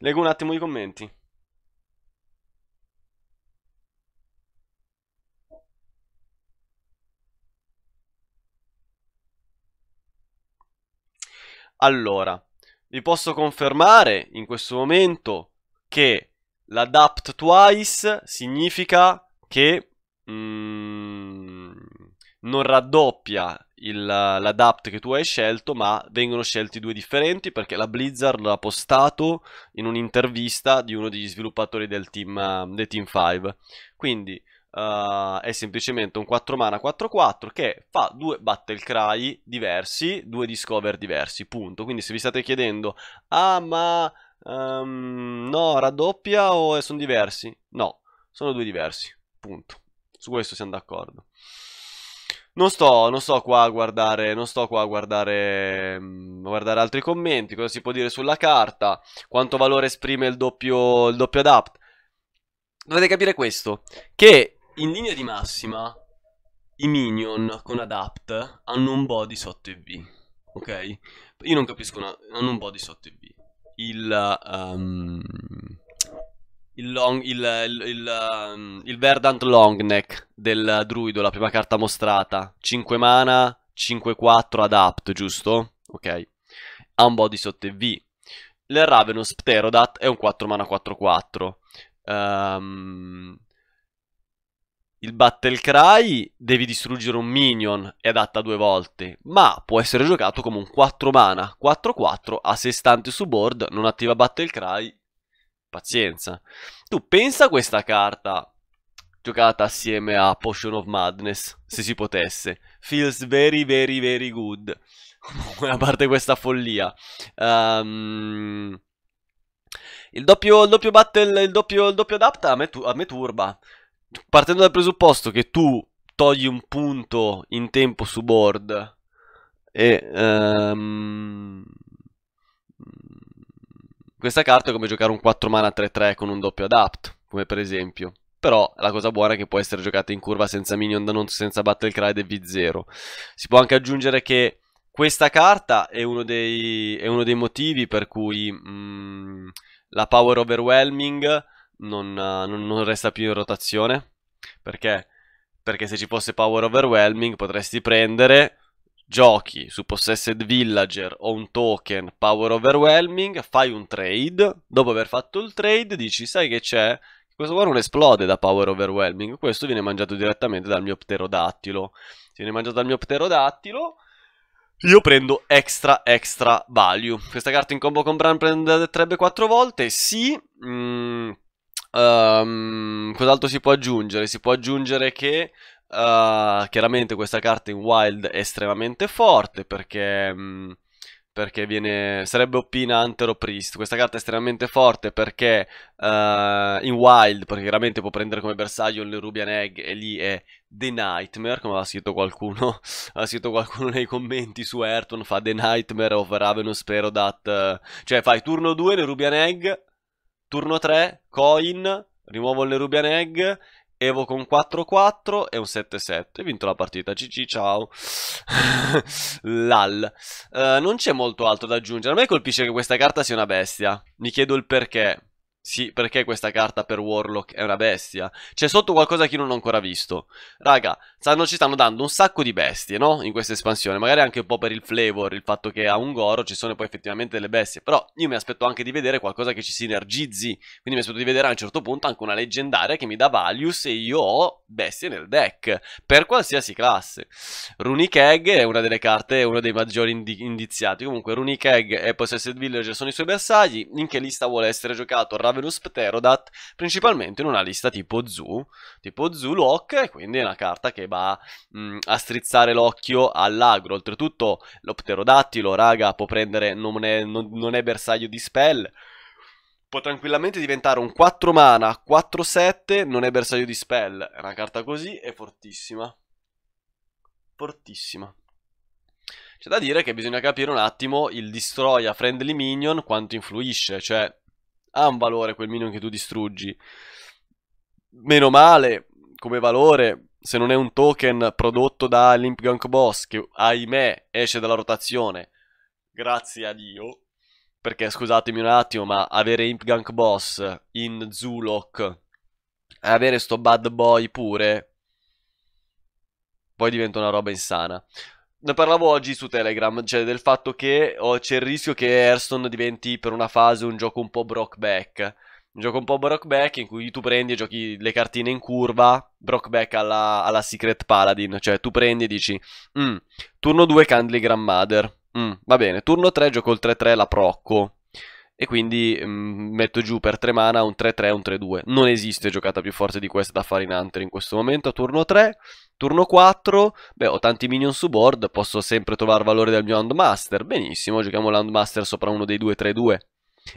Leggo un attimo i commenti. Allora, vi posso confermare in questo momento che l'adapt twice significa che mm, non raddoppia il, l'adapt che tu hai scelto, ma vengono scelti due differenti perché la Blizzard l'ha postato in un'intervista di uno degli sviluppatori del team, um, del team 5. Quindi uh, è semplicemente un 4 mana 4-4 che fa due battle cry diversi, due discover diversi, punto. Quindi se vi state chiedendo, ah ma um, no, raddoppia o sono diversi? No, sono due diversi. Punto. Su questo siamo d'accordo. Non sto, non sto, qua a guardare, non sto qua a guardare, mh, mm, guardare, altri commenti, cosa si può dire sulla carta, quanto valore esprime il doppio, il doppio adapt. Dovete capire questo, che in linea di massima i minion con adapt hanno un body sotto i V, ok? Io non capisco, una, hanno un body sotto i V. Il... Um, il, long, il, il, il, um, il Verdant Longneck del druido, la prima carta mostrata. 5 mana, 5-4 adapt, giusto? Ok. Ha un body sotto V. Il Ravenous Pterodat è un 4 mana 4-4. Um, ehm, il Battle Cry devi distruggere un minion, è adatta due volte, ma può essere giocato come un 4 mana, 4-4, a sé stante su board, non attiva Battle Cry, pazienza. Tu pensa a questa carta giocata assieme a Potion of Madness, se si potesse. Feels very, very, very good. <laughs> a parte questa follia. Um, il, doppio, il doppio battle, il doppio, il doppio adapt a me, tu, a me turba. Partendo dal presupposto che tu togli un punto in tempo su board e... Um, questa carta è come giocare un 4 mana 3-3 con un doppio adapt, come per esempio. Però la cosa buona è che può essere giocata in curva senza minion, non senza battle cry V0. Si può anche aggiungere che questa carta è uno dei, è uno dei motivi per cui mh, mm, la power overwhelming non, non, non resta più in rotazione. Perché? Perché se ci fosse power overwhelming potresti prendere giochi su Possessed Villager o un token Power Overwhelming, fai un trade, dopo aver fatto il trade dici sai che c'è? Questo qua non esplode da Power Overwhelming, questo viene mangiato direttamente dal mio pterodattilo. Se viene mangiato dal mio pterodattilo, io prendo extra extra value. Questa carta in combo con Bran prenderebbe 4 volte, sì... Mm, um, cos'altro si può aggiungere? Si può aggiungere che Uh, chiaramente questa carta in wild è estremamente forte perché, mh, mm, perché viene, sarebbe Oppina o Priest. Questa carta è estremamente forte perché uh, in wild, perché chiaramente può prendere come bersaglio il Rubian Egg e lì è The Nightmare, come ha scritto qualcuno, <laughs> ha scritto qualcuno nei commenti su Ayrton, fa The Nightmare of Ravenous Perodat. Eh, cioè fai turno 2 le Rubian Egg, turno 3 Coin, rimuovo le Rubian Egg Evo con 4-4 e un 7-7. vinto la partita. GG, ciao. <laughs> Lal. Uh, non c'è molto altro da aggiungere. A me colpisce che questa carta sia una bestia. Mi chiedo il perché. Sì, perché questa carta per Warlock è una bestia? C'è sotto qualcosa che io non ho ancora visto. Raga, stanno, ci stanno dando un sacco di bestie, no? In questa espansione. Magari anche un po' per il flavor, il fatto che ha un Goro ci sono poi effettivamente delle bestie. Però io mi aspetto anche di vedere qualcosa che ci sinergizzi. Quindi mi aspetto di vedere a un certo punto anche una leggendaria che mi dà value se io ho bestie nel deck. Per qualsiasi classe. Runic Egg è una delle carte, uno dei maggiori indi indiziati. Comunque Runic Egg e Possessed Villager sono i suoi bersagli. In che lista vuole essere giocato? Travelus Pterodat, principalmente in una lista tipo Zoo, tipo Zoo Lock, e quindi è una carta che va mh, a strizzare l'occhio all'agro. Oltretutto lo Pterodattilo, raga, può prendere, non è, non, non è bersaglio di spell, può tranquillamente diventare un 4 mana, 4-7, non è bersaglio di spell. È una carta così, è fortissima. Fortissima. C'è da dire che bisogna capire un attimo il destroy a friendly minion quanto influisce, cioè ha un valore quel minion che tu distruggi. Meno male, come valore, se non è un token prodotto da Limp Gunk Boss, che ahimè esce dalla rotazione, grazie a Dio, perché scusatemi un attimo, ma avere Imp Gunk Boss in Zulok e avere sto Bad Boy pure, poi diventa una roba insana ne parlavo oggi su Telegram, cioè del fatto che oh, c'è il rischio che Hearthstone diventi per una fase un gioco un po' brockback. Un gioco un po' brockback in cui tu prendi e giochi le cartine in curva, brockback alla, alla Secret Paladin, cioè tu prendi e dici, mm, turno 2 Candle Grandmother, mm, va bene, turno 3 gioco il 3-3 la Procco, e quindi mm, metto giù per 3 mana un 3-3 un 3-2. Non esiste giocata più forte di questa da fare in Hunter in questo momento, turno 3 Turno 4, beh ho tanti minion su board, posso sempre trovare valore del mio Landmaster, benissimo, giochiamo Landmaster sopra uno dei 2-3-2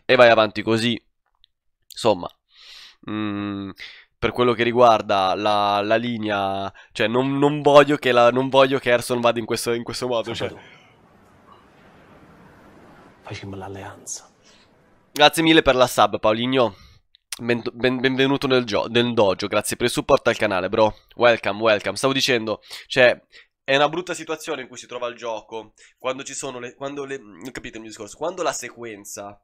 e vai avanti così. Insomma, mm, per quello che riguarda la, la linea, cioè non, non, voglio che la, non voglio che Erson vada in questo, in questo modo. Cioè. Facciamo l'alleanza. Grazie mille per la sub, Paolino ben, ben, benvenuto nel, nel dojo, grazie per il supporto al canale, bro. Welcome, welcome. Stavo dicendo, cioè, è una brutta situazione in cui si trova il gioco. Quando ci sono le. Quando le mm, capite il mio discorso? Quando la sequenza.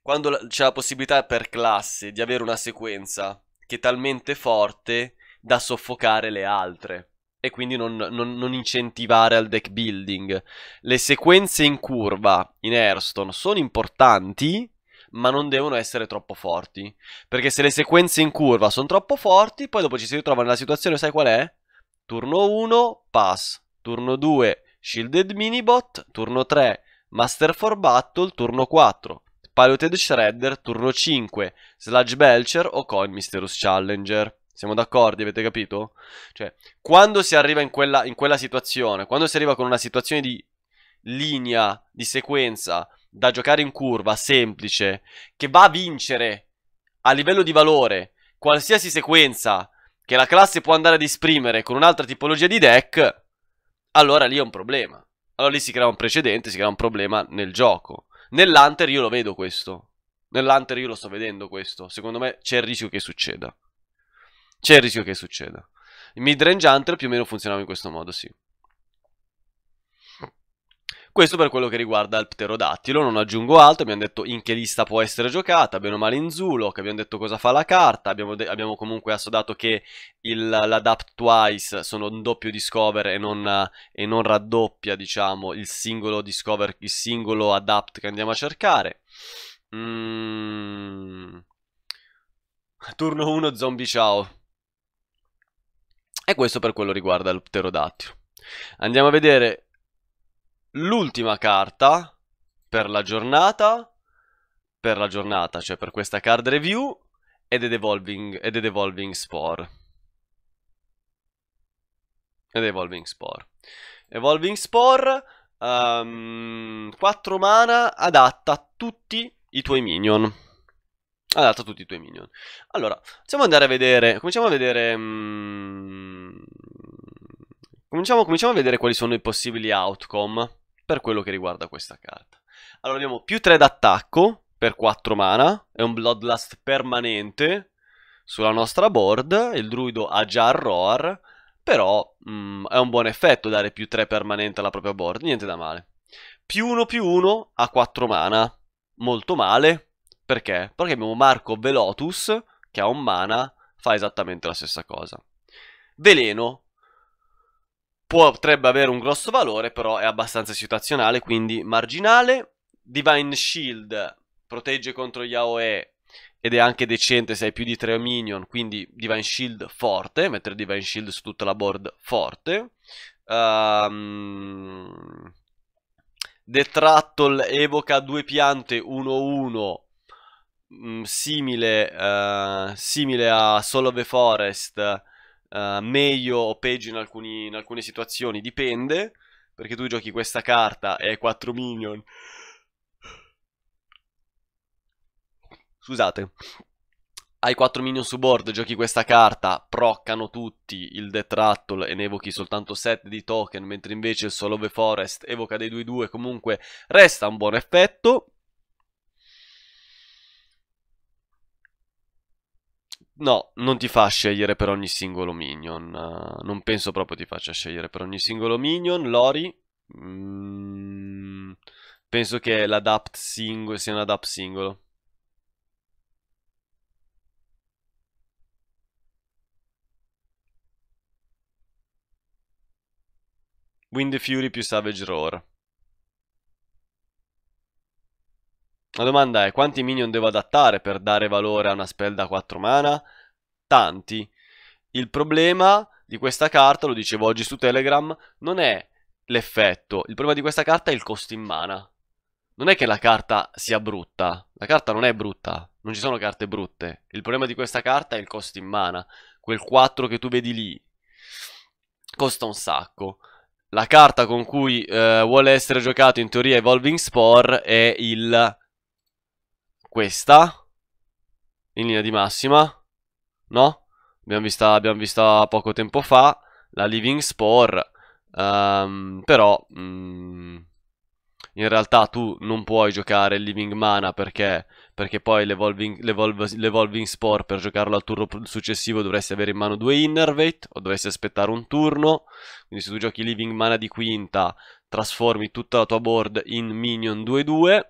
Quando c'è la possibilità per classe di avere una sequenza che è talmente forte da soffocare le altre. E quindi non, non, non incentivare al deck building. Le sequenze in curva in Airstone sono importanti ma non devono essere troppo forti. Perché se le sequenze in curva sono troppo forti, poi dopo ci si ritrova nella situazione, sai qual è? Turno 1, pass. Turno 2, shielded minibot. Turno 3, master for battle. Turno 4, piloted shredder. Turno 5, sludge belcher o coin mysterious challenger. Siamo d'accordo, avete capito? Cioè, quando si arriva in quella, in quella situazione, quando si arriva con una situazione di linea, di sequenza da giocare in curva, semplice, che va a vincere a livello di valore qualsiasi sequenza che la classe può andare ad esprimere con un'altra tipologia di deck, allora lì è un problema. Allora lì si crea un precedente, si crea un problema nel gioco. Nell'Hunter io lo vedo questo. Nell'Hunter io lo sto vedendo questo. Secondo me c'è il rischio che succeda. C'è il rischio che succeda. Il midrange Hunter più o meno funzionava in questo modo, sì. Questo per quello che riguarda il pterodattilo, non aggiungo altro, abbiamo detto in che lista può essere giocata, bene o male in Zulok, abbiamo detto cosa fa la carta, abbiamo, abbiamo comunque assodato che l'adapt twice sono un doppio discover e non, e non raddoppia diciamo il singolo discover, il singolo adapt che andiamo a cercare. Mm. Turno 1 zombie ciao. E questo per quello riguarda il pterodattilo. Andiamo a vedere l'ultima carta per la giornata, per la giornata, cioè per questa card review, ed è Evolving, ed è Evolving Spore. Ed è Evolving Spore. Evolving Spore, um, ehm, 4 mana, adatta a tutti i tuoi minion. Adatta a tutti i tuoi minion. Allora, possiamo andare a vedere, cominciamo a vedere... Um, Cominciamo, cominciamo a vedere quali sono i possibili outcome per quello che riguarda questa carta. Allora abbiamo più 3 d'attacco per 4 mana, è un Bloodlust permanente sulla nostra board, il druido ha già il roar, però mh, mm, è un buon effetto dare più 3 permanente alla propria board, niente da male. Più 1 più 1 a 4 mana, molto male, perché? Perché abbiamo Marco Velotus che ha un mana fa esattamente la stessa cosa. Veleno, potrebbe avere un grosso valore, però è abbastanza situazionale, quindi marginale. Divine Shield protegge contro gli AOE ed è anche decente se hai più di 3 minion, quindi Divine Shield forte, mettere Divine Shield su tutta la board forte. Um, ehm, The evoca due piante 1-1 mm, simile, uh, simile a Soul of the Forest eh, meglio o peggio in, alcuni, in, alcune situazioni, dipende, perché tu giochi questa carta e hai 4 minion. Scusate. Hai 4 minion su board, giochi questa carta, proccano tutti il Death e ne evochi soltanto 7 di token, mentre invece il of the Forest evoca dei 2-2, comunque resta un buon effetto. No, non ti fa scegliere per ogni singolo minion. Uh, non penso proprio ti faccia scegliere per ogni singolo minion. Lori. Mm, penso che l'adapt singolo sia un adapt singolo. Wind Fury più Savage Roar. La domanda è quanti minion devo adattare per dare valore a una spell da 4 mana? Tanti. Il problema di questa carta, lo dicevo oggi su Telegram, non è l'effetto. Il problema di questa carta è il costo in mana. Non è che la carta sia brutta. La carta non è brutta. Non ci sono carte brutte. Il problema di questa carta è il costo in mana. Quel 4 che tu vedi lì costa un sacco. La carta con cui eh, vuole essere giocato in teoria Evolving Spore è il questa, in linea di massima, no? Abbiamo vista, abbiamo vista poco tempo fa, la Living Spore, um, però um, in realtà tu non puoi giocare il Living Mana perché, perché poi l'evolving Spore per giocarlo al turno successivo dovresti avere in mano due Innervate o dovresti aspettare un turno, quindi se tu giochi Living Mana di quinta trasformi tutta la tua board in Minion 2-2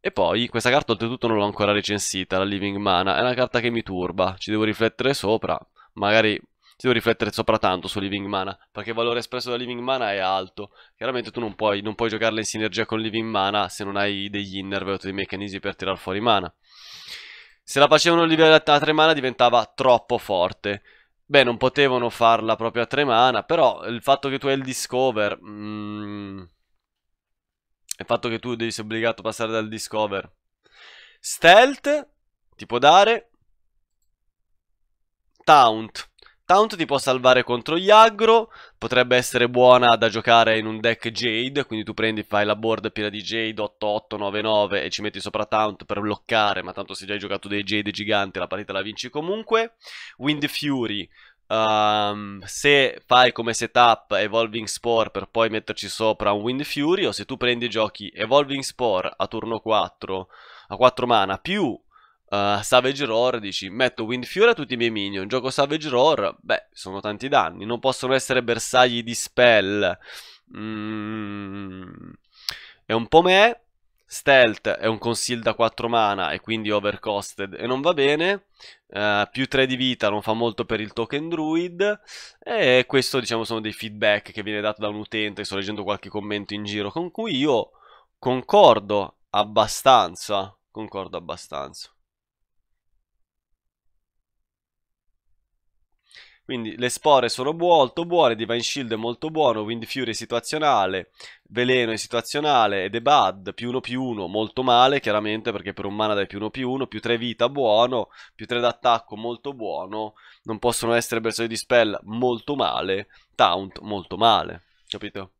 e poi, questa carta oltretutto non l'ho ancora recensita, la Living Mana, è una carta che mi turba, ci devo riflettere sopra, magari ci devo riflettere sopra tanto su Living Mana, perché il valore espresso da Living Mana è alto. Chiaramente tu non puoi, non puoi giocarla in sinergia con Living Mana se non hai degli innerve o dei meccanismi per tirar fuori mana. Se la facevano livello a 3 mana diventava troppo forte. Beh, non potevano farla proprio a 3 mana, però il fatto che tu hai il discover... Mm, il fatto che tu devi essere obbligato a passare dal discover. Stealth ti può dare Taunt. Taunt ti può salvare contro gli aggro, potrebbe essere buona da giocare in un deck Jade, quindi tu prendi, fai la board piena di Jade 8899 e ci metti sopra Taunt per bloccare, ma tanto se già hai giocato dei Jade giganti la partita la vinci comunque. Wind Fury Um, se fai come setup Evolving Spore per poi metterci sopra un Wind Fury o se tu prendi i giochi Evolving Spore a turno 4 a 4 mana più uh, Savage Roar dici metto Wind Fury a tutti i miei minion gioco Savage Roar beh sono tanti danni non possono essere bersagli di spell mm, è un po' me Stealth è un conceal da 4 mana e quindi overcosted e non va bene. Uh, più 3 di vita non fa molto per il token druid. E questo, diciamo, sono dei feedback che viene dato da un utente. Sto leggendo qualche commento in giro con cui io concordo abbastanza. Concordo abbastanza. Quindi le spore sono molto buone, Divine Shield è molto buono, Wind Fury è situazionale, Veleno è situazionale, ed è Bad, più 1 più 1 molto male chiaramente perché per un mana dai più 1 più 1, più 3 vita buono, più 3 d'attacco molto buono, non possono essere bersaglio di spell molto male, Taunt molto male, capito?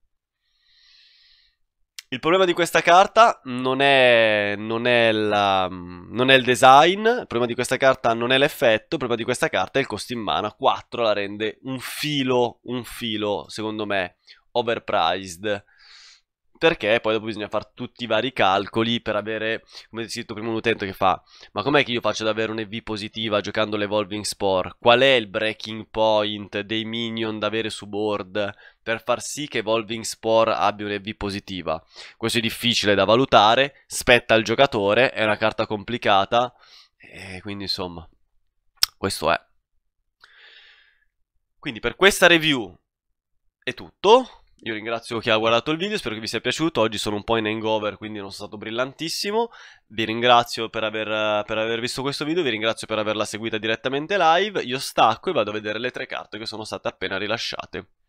Il problema di questa carta non è, non, è la, non è, il design, il problema di questa carta non è l'effetto, il problema di questa carta è il costo in mana, 4 la rende un filo, un filo, secondo me, overpriced perché poi dopo bisogna fare tutti i vari calcoli per avere, come si detto prima un utente che fa, ma com'è che io faccio ad avere un'EV positiva giocando l'Evolving Spore? Qual è il breaking point dei minion da avere su board per far sì che Evolving Spore abbia un'EV positiva? Questo è difficile da valutare, spetta al giocatore, è una carta complicata, e eh, quindi insomma, questo è. Quindi per questa review è tutto. Io ringrazio chi ha guardato il video, spero che vi sia piaciuto. Oggi sono un po' in hangover, quindi non sono stato brillantissimo. Vi ringrazio per aver, per aver visto questo video, vi ringrazio per averla seguita direttamente live. Io stacco e vado a vedere le tre carte che sono state appena rilasciate.